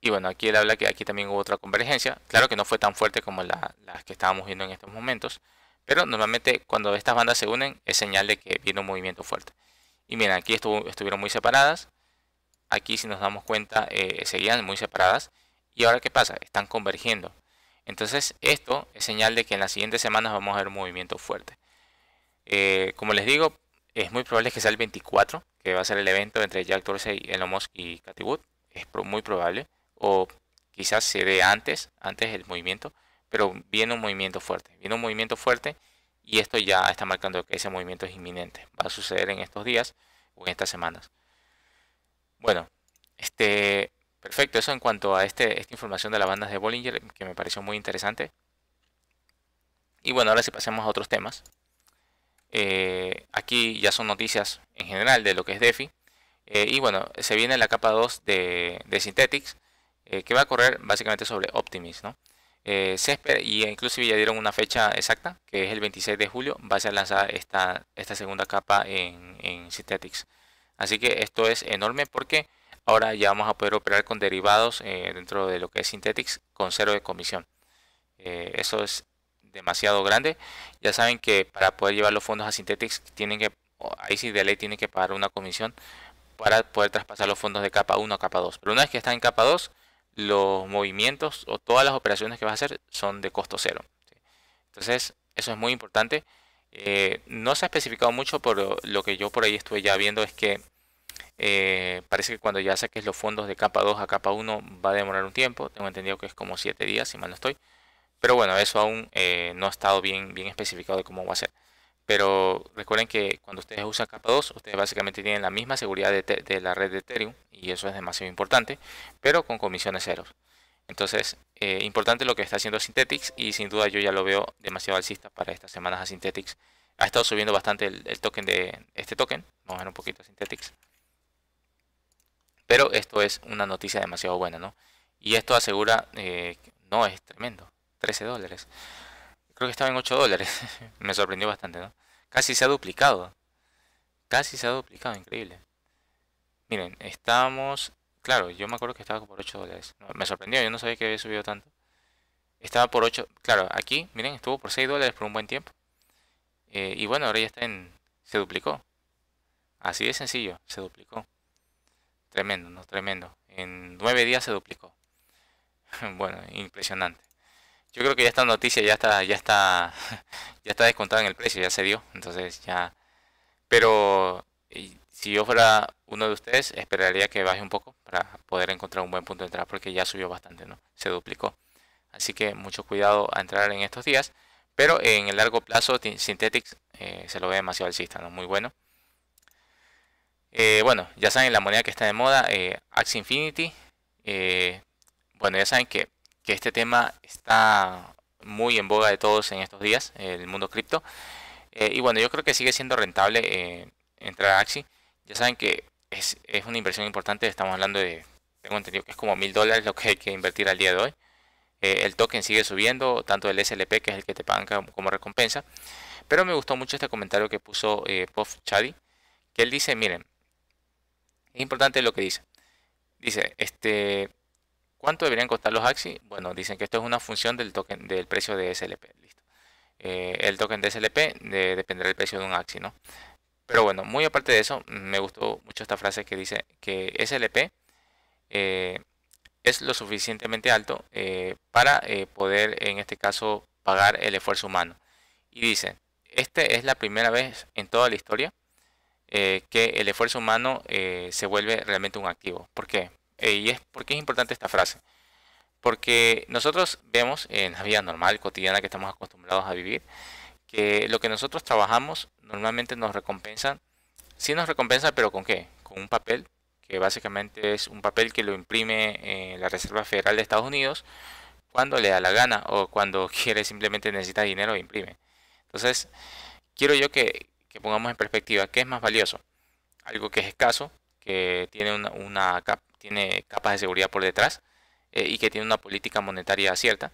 Y bueno, aquí él habla que aquí también hubo otra convergencia. Claro que no fue tan fuerte como las que estábamos viendo en estos momentos. Pero normalmente cuando estas bandas se unen es señal de que viene un movimiento fuerte. Y miren, aquí estuvieron muy separadas. Aquí si nos damos cuenta eh, seguían muy separadas. Y ahora qué pasa? Están convergiendo. Entonces esto es señal de que en las siguientes semanas vamos a ver un movimiento fuerte. Eh, como les digo, es muy probable que sea el 24, que va a ser el evento entre Jack y Elon Musk y Katy Es muy probable. O quizás se dé antes, antes del movimiento pero viene un movimiento fuerte, viene un movimiento fuerte y esto ya está marcando que ese movimiento es inminente, va a suceder en estos días o en estas semanas. Bueno, este, perfecto, eso en cuanto a este, esta información de las bandas de Bollinger que me pareció muy interesante. Y bueno, ahora sí pasemos a otros temas. Eh, aquí ya son noticias en general de lo que es DeFi. Eh, y bueno, se viene la capa 2 de, de eh, que va a correr básicamente sobre Optimis, ¿no? Eh, y inclusive ya dieron una fecha exacta, que es el 26 de julio, va a ser lanzada esta, segunda capa en, en Así que esto es enorme porque ahora ya vamos a poder operar con derivados eh, dentro de lo que es Synthetics con cero de comisión. Eh, eso es demasiado grande. Ya saben que para poder llevar los fondos a Synthetics tienen que, ahí si ley tienen que pagar una comisión para poder traspasar los fondos de capa 1 a capa 2. Pero una vez que está en capa 2, los movimientos o todas las operaciones que vas a hacer son de costo cero. Entonces, eso es muy importante. Eh, no se ha especificado mucho, pero lo que yo por ahí estuve ya viendo es que eh, parece que cuando ya saques los fondos de capa 2 a capa 1 va a demorar un tiempo. Tengo entendido que es como 7 días, si mal no estoy. Pero bueno, eso aún eh, no ha estado bien, bien especificado de cómo va a ser. Pero recuerden que cuando ustedes usan capa 2, ustedes básicamente tienen la misma seguridad de, la red de Ethereum, y eso es demasiado importante, pero con comisiones cero Entonces, eh, importante lo que está haciendo Synthetix, y sin duda yo ya lo veo demasiado alcista para estas semanas a Synthetix. Ha estado subiendo bastante el, token de este token. Vamos a ver un poquito a Synthetix. Pero esto es una noticia demasiado buena, ¿no? Y esto asegura, eh, no es tremendo, 13 dólares. Creo que estaba en 8 dólares. [laughs] Me sorprendió bastante, ¿no? Casi se ha duplicado. Casi se ha duplicado, increíble. Miren, estábamos Claro, yo me acuerdo que estaba por 8 dólares. me sorprendió, yo no sabía que había subido tanto. Estaba por 8... Claro, aquí, miren, estuvo por 6 dólares por un buen tiempo. Eh, y bueno, ahora ya está en... Se duplicó. Así de sencillo, se duplicó. Tremendo, ¿no? Tremendo. En 9 días se duplicó. [laughs] bueno, impresionante yo creo que ya esta noticia ya está, ya está, [laughs] ya está descontada en el precio, ya se dio. Entonces ya. Pero si yo fuera uno de ustedes, esperaría que baje un poco para poder encontrar un buen punto de entrada, porque ya subió bastante, ¿no? Se duplicó. Así que mucho cuidado a entrar en estos días. Pero en el largo plazo, Synthetics eh, se lo ve demasiado alcista, ¿no? Muy bueno. Eh, bueno, ya saben la moneda que está de moda, eh, Infinity. Eh, bueno, ya saben que que este tema está muy en boga de todos en estos días, el mundo cripto. Eh, y bueno, yo creo que sigue siendo rentable eh, entrar a Axi. Ya saben que es, una inversión importante, estamos hablando de, tengo entendido que es como mil dólares lo que hay que invertir al día de hoy. Eh, el token sigue subiendo, tanto el SLP, que es el que te pagan como, recompensa. Pero me gustó mucho este comentario que puso eh, Puff Chadi, que él dice, miren, es importante lo que dice. Dice, este, ¿Cuánto deberían costar los Axi? Bueno, dicen que esto es una función del token del precio de SLP. Listo. Eh, el token de SLP dependerá del precio de un Axi, ¿no? Pero bueno, muy aparte de eso, me gustó mucho esta frase que dice que SLP eh, es lo suficientemente alto eh, para poder, en este caso, pagar el esfuerzo humano. Y dice, esta es la primera vez en toda la historia que el esfuerzo humano se vuelve realmente un activo. ¿Por qué? y es porque es importante esta frase. Porque nosotros vemos en la vida normal, cotidiana que estamos acostumbrados a vivir, que lo que nosotros trabajamos normalmente nos recompensa Sí nos recompensa, pero ¿con qué? Con un papel, que básicamente es un papel que lo imprime la Reserva Federal de Estados Unidos cuando le da la gana o cuando [laughs] quiere simplemente necesita dinero e imprime. Entonces, quiero yo que, pongamos en perspectiva qué es más valioso. Algo que es escaso, que tiene una, una, tiene capas de seguridad por detrás eh, y que tiene una política monetaria cierta,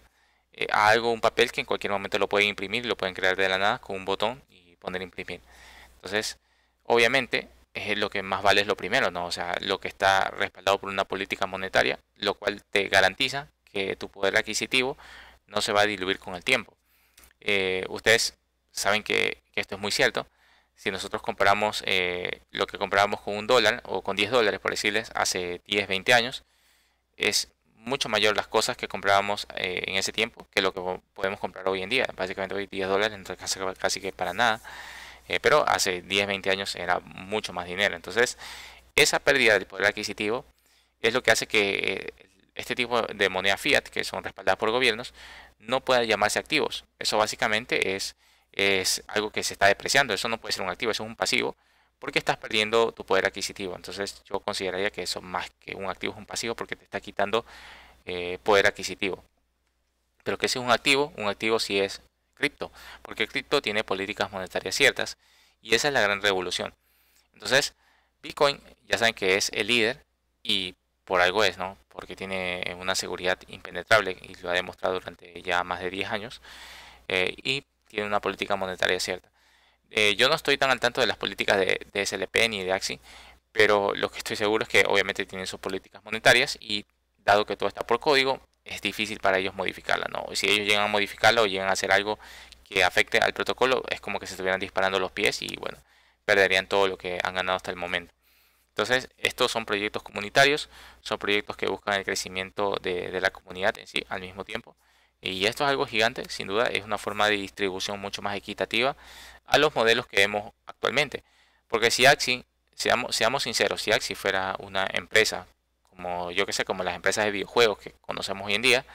eh, algo, un papel que en cualquier momento lo pueden imprimir, lo pueden crear de la nada con un botón y poner imprimir. Entonces, obviamente, es eh, lo que más vale es lo primero, ¿no? O sea, lo que está respaldado por una política monetaria, lo cual te garantiza que tu poder adquisitivo no se va a diluir con el tiempo. ustedes saben que, esto es muy cierto si nosotros compramos eh, lo que comprábamos con un dólar o con 10 dólares, por decirles, hace 10, 20 años, es mucho mayor las cosas que comprábamos eh, en ese tiempo que lo que podemos comprar hoy en día. Básicamente hoy 10 dólares casi, que para nada, eh, pero hace 10, 20 años era mucho más dinero. Entonces, esa pérdida del poder adquisitivo es lo que hace que este tipo de moneda fiat, que son respaldadas por gobiernos, no puedan llamarse activos. Eso básicamente es es algo que se está depreciando. Eso no puede ser un activo, eso es un pasivo, porque estás perdiendo tu poder adquisitivo. Entonces yo consideraría que eso más que un activo es un pasivo porque te está quitando eh, poder adquisitivo. Pero que si es un activo, un activo sí es cripto, porque cripto tiene políticas monetarias ciertas y esa es la gran revolución. Entonces, Bitcoin ya saben que es el líder y por algo es, ¿no? Porque tiene una seguridad impenetrable y lo ha demostrado durante ya más de 10 años. Eh, y tiene una política monetaria cierta. Eh, yo no estoy tan al tanto de las políticas de, SLP ni de AXI, pero lo que estoy seguro es que obviamente tienen sus políticas monetarias y dado que todo está por código, es difícil para ellos modificarla. ¿no? Y si ellos llegan a modificarla o llegan a hacer algo que afecte al protocolo, es como que se estuvieran disparando los pies y bueno, perderían todo lo que han ganado hasta el momento. Entonces, estos son proyectos comunitarios, son proyectos que buscan el crecimiento de, de la comunidad en sí al mismo tiempo. Y esto es algo gigante, sin duda, es una forma de distribución mucho más equitativa a los modelos que vemos actualmente. Porque si Axi, seamos, sinceros, si Axi fuera una empresa, como yo que sé, como las empresas de videojuegos que conocemos hoy en día,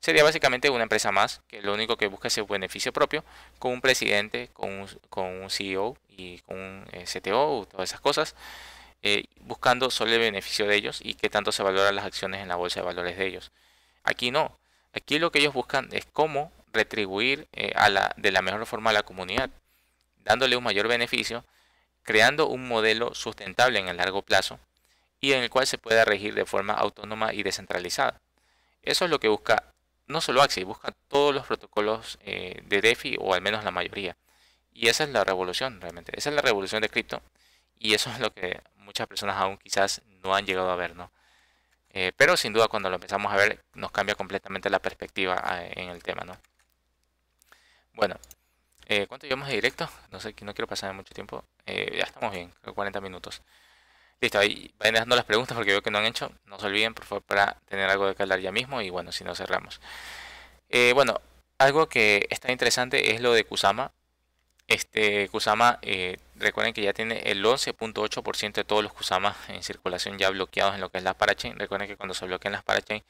sería básicamente una empresa más que lo único que busca es el beneficio propio con un presidente, con un, CEO y con un eh, CTO, todas esas cosas, eh, buscando solo el beneficio de ellos y que tanto se valoran las acciones en la bolsa de valores de ellos. Aquí no, Aquí lo que ellos buscan es cómo retribuir eh, a la, de la mejor forma a la comunidad, dándole un mayor beneficio, creando un modelo sustentable en el largo plazo y en el cual se pueda regir de forma autónoma y descentralizada. Eso es lo que busca no solo Axi, busca todos los protocolos eh, de DeFi o al menos la mayoría. Y esa es la revolución realmente, esa es la revolución de cripto y eso es lo que muchas personas aún quizás no han llegado a ver, ¿no? Eh, pero sin duda cuando lo empezamos a ver nos cambia completamente la perspectiva ah, en el tema, ¿no? Bueno, eh, ¿cuánto llevamos de directo? No sé, no quiero pasar mucho tiempo. Eh, ya estamos bien, 40 minutos. Listo, ahí vayan dejando las preguntas porque veo que no han hecho. No se olviden, por favor, para tener algo de que hablar ya mismo y bueno, si no cerramos. bueno, algo que está interesante es lo de Kusama. Este Kusama, eh, recuerden que ya tiene el 11.8% de todos los Kusamas en circulación ya bloqueados en lo que es la parachain. Recuerden que cuando se bloquean las parachain,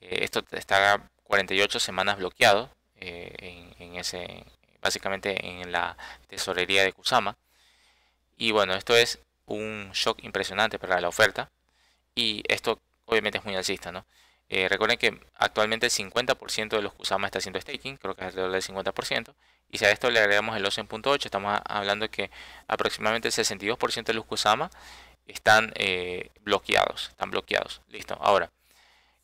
eh, esto está 48 semanas bloqueado eh, en, ese, básicamente en la tesorería de Kusama. Y bueno, esto es un shock impresionante para la oferta. Y esto obviamente es muy alcista, ¿no? recuerden que actualmente el 50% de los Kusama está haciendo staking, creo que es alrededor del 50%, y si a esto le agregamos el 11.8, estamos hablando de que aproximadamente el 62% de los Kusama están eh, bloqueados. Están bloqueados. Listo. Ahora,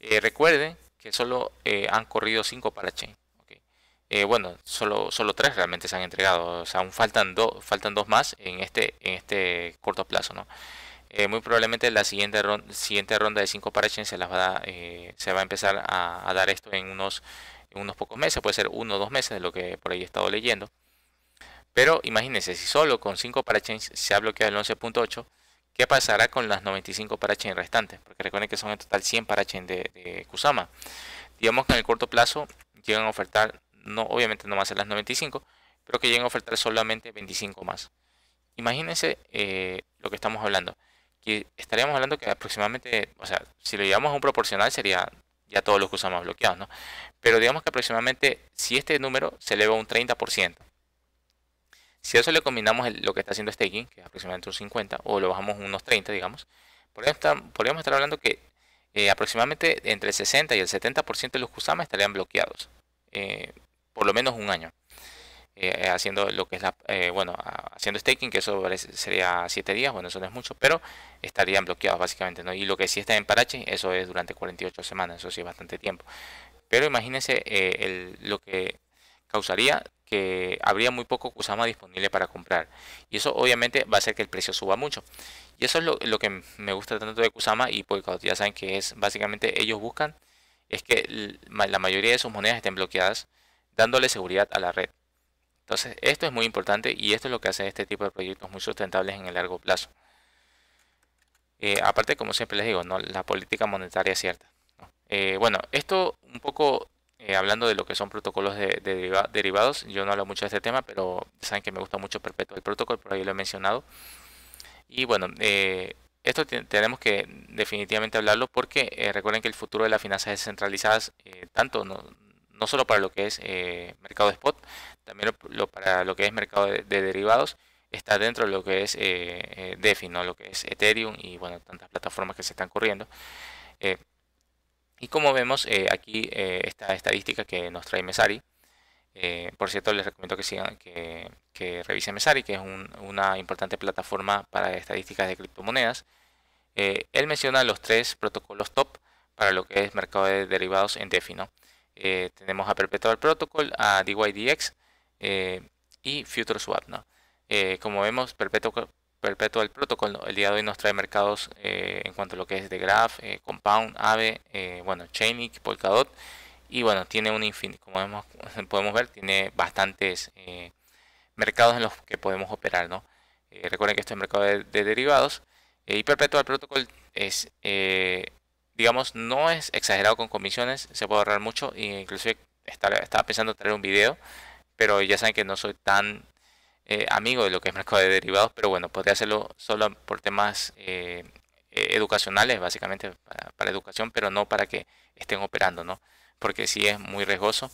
eh, recuerden que solo eh, han corrido 5 parachain. Okay. bueno, solo, solo 3 realmente se han entregado. O sea, aún faltan, dos faltan dos más en este, en este corto plazo. ¿no? muy probablemente la siguiente, ronda, siguiente ronda de 5 parachain se, las va a, se va a empezar a dar esto en unos en unos pocos meses, puede ser uno o dos meses de lo que por ahí he estado leyendo. Pero imagínense, si solo con 5 parachains se ha bloqueado el 11.8, ¿qué pasará con las 95 parachains restantes? Porque recuerden que son en total 100 parachains de, de, Kusama. Digamos que en el corto plazo llegan a ofertar, no, obviamente no más en las 95, pero que llegan a ofertar solamente 25 más. Imagínense eh, lo que estamos hablando. Que estaríamos hablando que aproximadamente, o sea, si lo llevamos a un proporcional sería ya todos los que bloqueados, ¿no? Pero digamos que aproximadamente, si este número se eleva un 30%, si a eso le combinamos lo que está haciendo staking, que es aproximadamente un 50, o lo bajamos unos 30, digamos, podríamos estar, hablando que eh, aproximadamente entre el 60 y el 70% de los Kusama estarían bloqueados, eh, por lo menos un año. Eh, haciendo lo que es eh, bueno, haciendo staking, que eso sería 7 días, bueno, eso no es mucho, pero estarían bloqueados básicamente, ¿no? Y lo que sí está en Parache, eso es durante 48 semanas, eso sí es bastante tiempo. Pero imagínense eh, lo que causaría que habría muy poco Kusama disponible para comprar. Y eso obviamente va a hacer que el precio suba mucho. Y eso es lo, que me gusta tanto de Kusama y porque Ya saben que es básicamente ellos buscan es que la mayoría de sus monedas estén bloqueadas, dándole seguridad a la red. Entonces, esto es muy importante y esto es lo que hace este tipo de proyectos muy sustentables en el largo plazo. Eh, aparte, como siempre les digo, ¿no? la política monetaria es cierta. Eh, bueno, esto un poco eh, hablando de lo que son protocolos de, derivados, yo no hablo mucho de este tema, pero saben que me gusta mucho Perpetual el protocolo, por ahí lo he mencionado. Y bueno, esto tenemos que definitivamente hablarlo porque recuerden que el futuro de las finanzas descentralizadas, tanto no, no solo para lo que es eh, mercado de spot, también para lo que es mercado de, derivados, está dentro de lo que es eh, eh, DeFi, lo que es Ethereum y bueno, tantas plataformas que se están corriendo. y como vemos aquí esta estadística que nos trae Mesari, por cierto les recomiendo que sigan, que, que revisen Mesari, que es una importante plataforma para estadísticas de criptomonedas. él menciona los tres protocolos top para lo que es mercado de derivados en DeFi, eh, tenemos a Perpetual Protocol, a DYDX eh, y FutureSwap. ¿no? Eh, como vemos, Perpetual, Perpetual Protocol el día de hoy nos trae mercados eh, en cuanto a lo que es de Graph, Compound, Aave, bueno, Chainlink, Polkadot. Y bueno, tiene un infinito, como vemos, [laughs] podemos ver, tiene bastantes mercados en los que podemos operar. ¿no? recuerden que esto es mercado de derivados. y Perpetual Protocol es digamos, no es exagerado con comisiones, se puede ahorrar mucho, e inclusive estaba, pensando traer un video, pero ya saben que no soy tan eh, amigo de lo que es mercado de derivados, pero bueno, podría hacerlo solo por temas eh, eh, educacionales, básicamente para, educación, pero no para que estén operando, ¿no? Porque sí es muy riesgoso,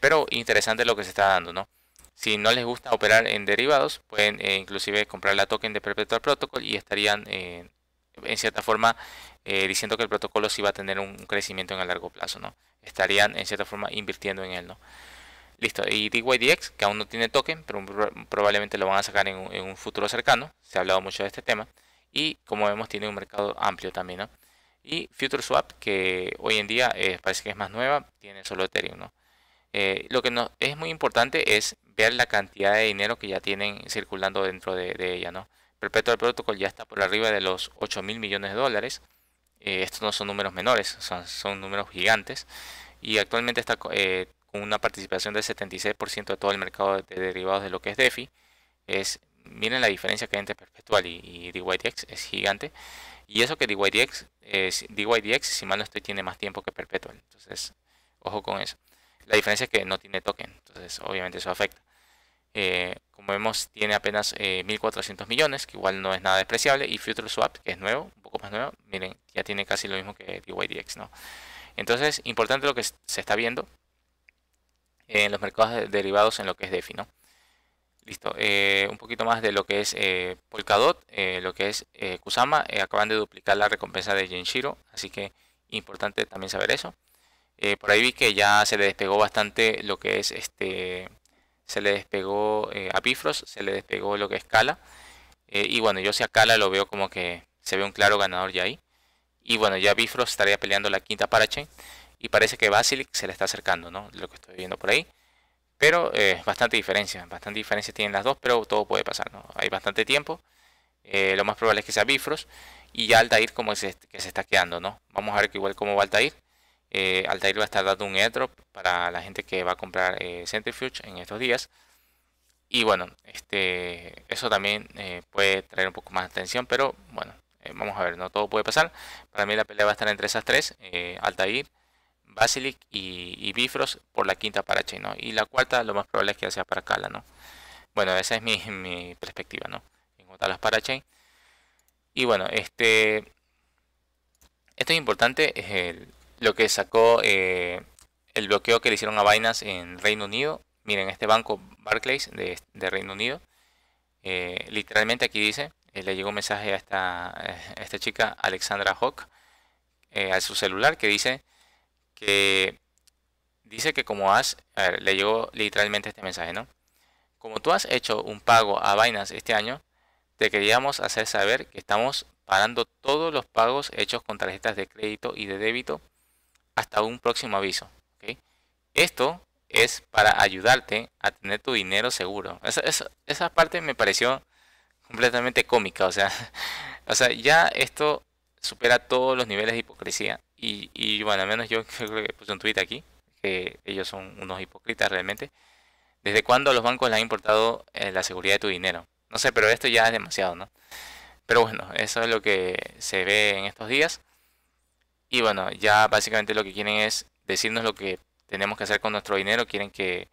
pero interesante lo que se está dando, ¿no? Si no les gusta operar en derivados, pueden inclusive comprar la token de Perpetual Protocol y estarían en cierta forma eh, diciendo que el protocolo sí va a tener un crecimiento en el largo plazo, ¿no? Estarían en cierta forma invirtiendo en él, ¿no? Listo, y DYDX, que aún no tiene token, pero probablemente lo van a sacar en un, futuro cercano, se ha hablado mucho de este tema, y como vemos tiene un mercado amplio también, ¿no? Y FutureSwap, que hoy en día eh, parece que es más nueva, tiene solo Ethereum, ¿no? Eh, lo que es muy importante es ver la cantidad de dinero que ya tienen circulando dentro de, de ella, ¿no? Perpetual Protocol ya está por arriba de los 8 mil millones de dólares. Eh, estos no son números menores, son, números gigantes. Y actualmente está eh, con una participación del 76% de todo el mercado de, derivados de lo que es DeFi. Es, miren la diferencia que hay entre Perpetual y, DYDX, es gigante. Y eso que DYDX, eh, DYDX, si mal no estoy, tiene más tiempo que Perpetual. Entonces, ojo con eso. La diferencia es que no tiene token, entonces obviamente eso afecta. como vemos, tiene apenas 1.400 millones, que igual no es nada despreciable. Y Swap que es nuevo, miren, ya tiene casi lo mismo que DYDX, ¿no? Entonces, importante lo que se está viendo en los mercados derivados en lo que es DeFi, ¿no? Listo, eh, un poquito más de lo que es eh, Polkadot, eh, lo que es Kusama, acaban de duplicar la recompensa de Genshiro, así que importante también saber eso. por ahí vi que ya se le despegó bastante lo que es este, se le despegó a se le despegó lo que es Kala, y bueno, yo si a Kala lo veo como que se ve un claro ganador ya ahí. Y bueno, ya Bifrost estaría peleando la quinta parachain. Y parece que Basilic se le está acercando, ¿no? Lo que estoy viendo por ahí. Pero es eh, bastante diferencia. Bastante diferencia tienen las dos, pero todo puede pasar, ¿no? Hay bastante tiempo. Eh, lo más probable es que sea Bifrost. Y ya Altair como es este, que se está quedando, ¿no? Vamos a ver que igual como va Altair. Eh, Altair va a estar dando un airdrop para la gente que va a comprar Centrifuge en estos días. Y bueno, este, eso también puede traer un poco más de atención, pero bueno, eh, vamos a ver, no todo puede pasar. Para mí la pelea va a estar entre esas tres, eh, Altair, Basilic y, bifros por la quinta para ¿no? Y la cuarta lo más probable es que sea para Kala, ¿no? Bueno, esa es [laughs] mi, perspectiva, ¿no? En cuanto a las parachain. Y bueno, este... Esto es importante, lo que sacó eh, el bloqueo que le hicieron a Binance en Reino Unido. Miren, este banco Barclays de, Reino Unido. Eh, literalmente aquí dice eh, le llegó un mensaje a esta, eh, esta chica, Alexandra Hawk, eh, a su celular, que dice que dice que como has, a ver, le llegó literalmente este mensaje, ¿no? Como tú has hecho un pago a Binance este año, te queríamos hacer saber que estamos parando todos los pagos hechos con tarjetas de crédito y de débito hasta un próximo aviso. Esto es para ayudarte a tener tu dinero seguro. esa parte me pareció completamente cómica. O sea, [laughs] o sea ya esto supera todos los niveles de hipocresía. Y, y bueno, al menos yo, [laughs] creo que puse un tweet aquí, que ellos son unos hipócritas realmente. ¿Desde cuándo los bancos les han importado eh, la seguridad de tu dinero? No sé, pero esto ya es demasiado, ¿no? Pero bueno, eso es lo que se ve en estos días. Y bueno, ya básicamente lo que quieren es decirnos lo que tenemos que hacer con nuestro dinero. Quieren que,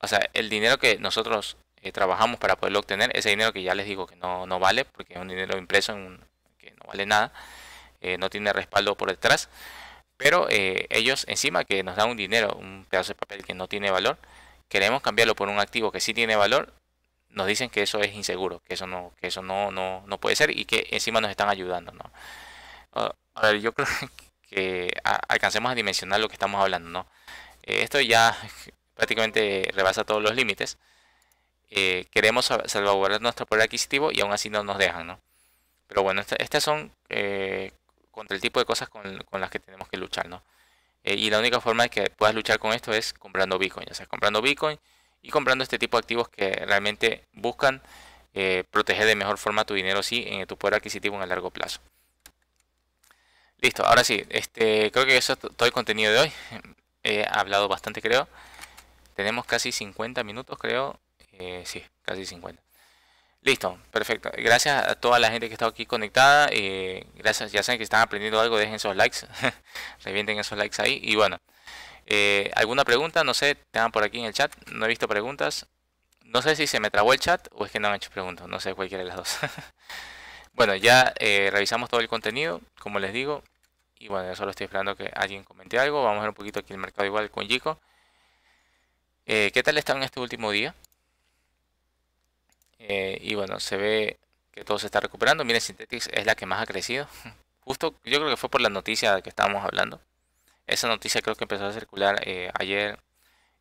o sea, el dinero que nosotros eh, trabajamos para poderlo obtener. Ese dinero que ya les digo que no, no vale, porque es un dinero impreso en que no vale nada, eh, no tiene respaldo por detrás. Pero eh, ellos encima que nos dan un dinero, un pedazo de papel que no tiene valor, queremos cambiarlo por un activo que sí tiene valor, nos dicen que eso es inseguro, que eso no, que eso no, no, no puede ser y que encima nos están ayudando. ¿no? Ah, a ver, yo creo [laughs] que alcancemos a dimensionar lo que estamos hablando. ¿no? esto ya [laughs] prácticamente rebasa todos los límites. Eh, queremos salvaguardar nuestro poder adquisitivo y aún así no nos dejan, ¿no? Pero bueno, estas son eh, contra el tipo de cosas con, las que tenemos que luchar, eh, y la única forma de que puedas luchar con esto es comprando Bitcoin, o sea, comprando Bitcoin y comprando este tipo de activos que realmente buscan proteger de mejor forma tu dinero, sí, en tu poder adquisitivo en el largo plazo. Listo, ahora sí, este, creo que eso es todo el contenido de hoy. He hablado bastante, creo. Tenemos casi 50 minutos, creo. Eh, sí, casi 50. Listo, perfecto. Gracias a toda la gente que está aquí conectada. Eh, gracias, ya saben que están aprendiendo algo, dejen esos likes. [laughs] Revienten esos likes ahí. Y bueno, eh, ¿alguna pregunta? No sé, tengan por aquí en el chat. No he visto preguntas. No sé si se me trabó el chat o es que no han hecho preguntas. No sé, cualquiera de las dos. [laughs] bueno, ya revisamos todo el contenido, como les digo. Y bueno, yo solo estoy esperando que alguien comente algo. Vamos a ver un poquito aquí el mercado igual con Jico. ¿Qué tal están este último día? Eh, y bueno, se ve que todo se está recuperando. Miren, Synthetics es la que más ha crecido. [laughs] Justo, yo creo que fue por la noticia de que estábamos hablando. Esa noticia creo que empezó a circular eh, ayer,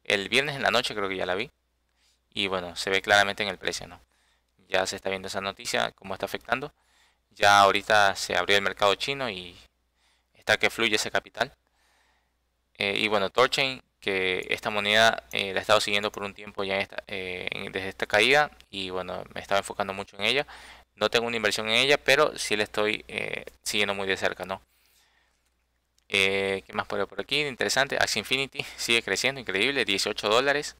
el viernes en la noche creo que ya la vi. Y bueno, se ve claramente en el precio, ¿no? Ya se está viendo esa noticia, cómo está afectando. Ya ahorita se abrió el mercado chino y está que fluye ese capital. Eh, y bueno, torching que esta moneda eh, la he estado siguiendo por un tiempo ya eh, desde esta caída y bueno, me estaba enfocando mucho en ella. No tengo una inversión en ella, pero sí la estoy eh, siguiendo muy de cerca, ¿no? ¿Qué más puedo por aquí? Interesante. Axi Infinity [laughs] sigue creciendo, increíble, 18 dólares.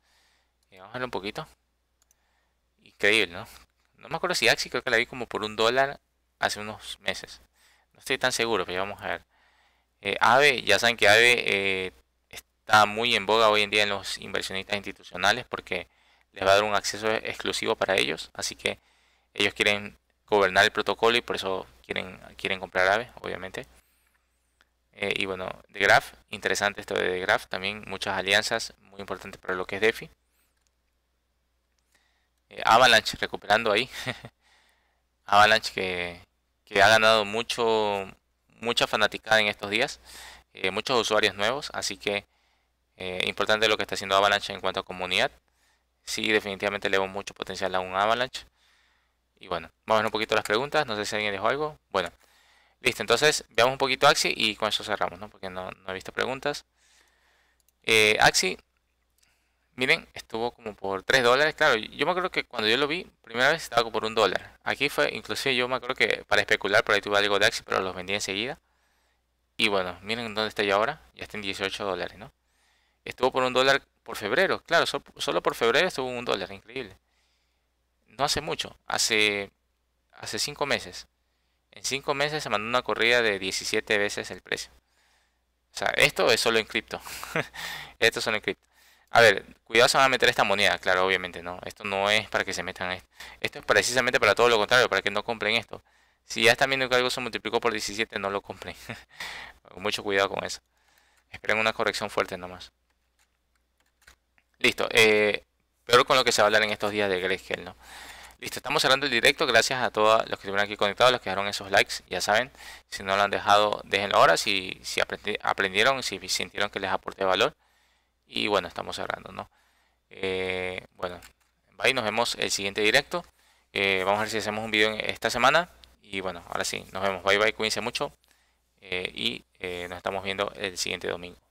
vamos a ver un poquito. Increíble, ¿no? No me acuerdo si Axi, creo que la vi como por un dólar hace unos meses. No estoy tan seguro, pero vamos a ver. Ave, ya saben que Ave eh, está muy en boga hoy en día en los inversionistas institucionales porque les va a dar un acceso exclusivo para ellos. Así que ellos quieren gobernar el protocolo y por eso quieren, quieren comprar Aave, obviamente. Eh, y bueno, de Graph, interesante esto de Graph, también muchas alianzas, muy importante para lo que es DeFi. Eh, Avalanche recuperando ahí. [laughs] Avalanche que, que, ha ganado mucho, mucha fanaticada en estos días, eh, muchos usuarios nuevos, así que eh, importante lo que está haciendo Avalanche en cuanto a comunidad. Sí, definitivamente le veo mucho potencial a un Avalanche. Y bueno, vamos a ver un poquito las preguntas. No sé si alguien dejó algo. Bueno, listo. Entonces, veamos un poquito Axi y con eso cerramos, ¿no? Porque no, he visto preguntas. Eh, Axi, miren, estuvo como por 3 dólares. Claro, yo me acuerdo que cuando yo lo vi, primera vez estaba como por un dólar. Aquí fue, inclusive yo me acuerdo que para especular, por ahí tuve algo de Axi, pero los vendí enseguida. Y bueno, miren dónde está ya ahora. Ya está en 18 dólares, ¿no? estuvo por un dólar por febrero, claro, solo por febrero estuvo un dólar, increíble. No hace mucho, hace, hace cinco meses. En cinco meses se mandó una corrida de 17 veces el precio. O sea, esto es solo en cripto. [laughs] esto es solo en cripto. A ver, cuidado se van a meter esta moneda, claro, obviamente, ¿no? Esto no es para que se metan esto. Esto es precisamente para todo lo contrario, para que no compren esto. Si ya están viendo que algo se multiplicó por 17, no lo compren. [laughs] Mucho cuidado con eso. Esperen una corrección fuerte nomás. Listo. Eh, peor con lo que se va a hablar en estos días de Greg Hell, ¿no? Listo, estamos cerrando el directo. Gracias a todos los que estuvieron aquí conectados, los que dejaron esos likes. Ya saben, si no lo han dejado, déjenlo ahora. Si, si aprendieron, si sintieron que les aporté valor. Y bueno, estamos cerrando, ¿no? Eh, bueno, bye, nos vemos el siguiente directo. Eh, vamos a ver si hacemos un video esta semana. Y bueno, ahora sí, nos vemos. Bye bye, cuídense mucho. Eh, y nos estamos viendo el siguiente domingo.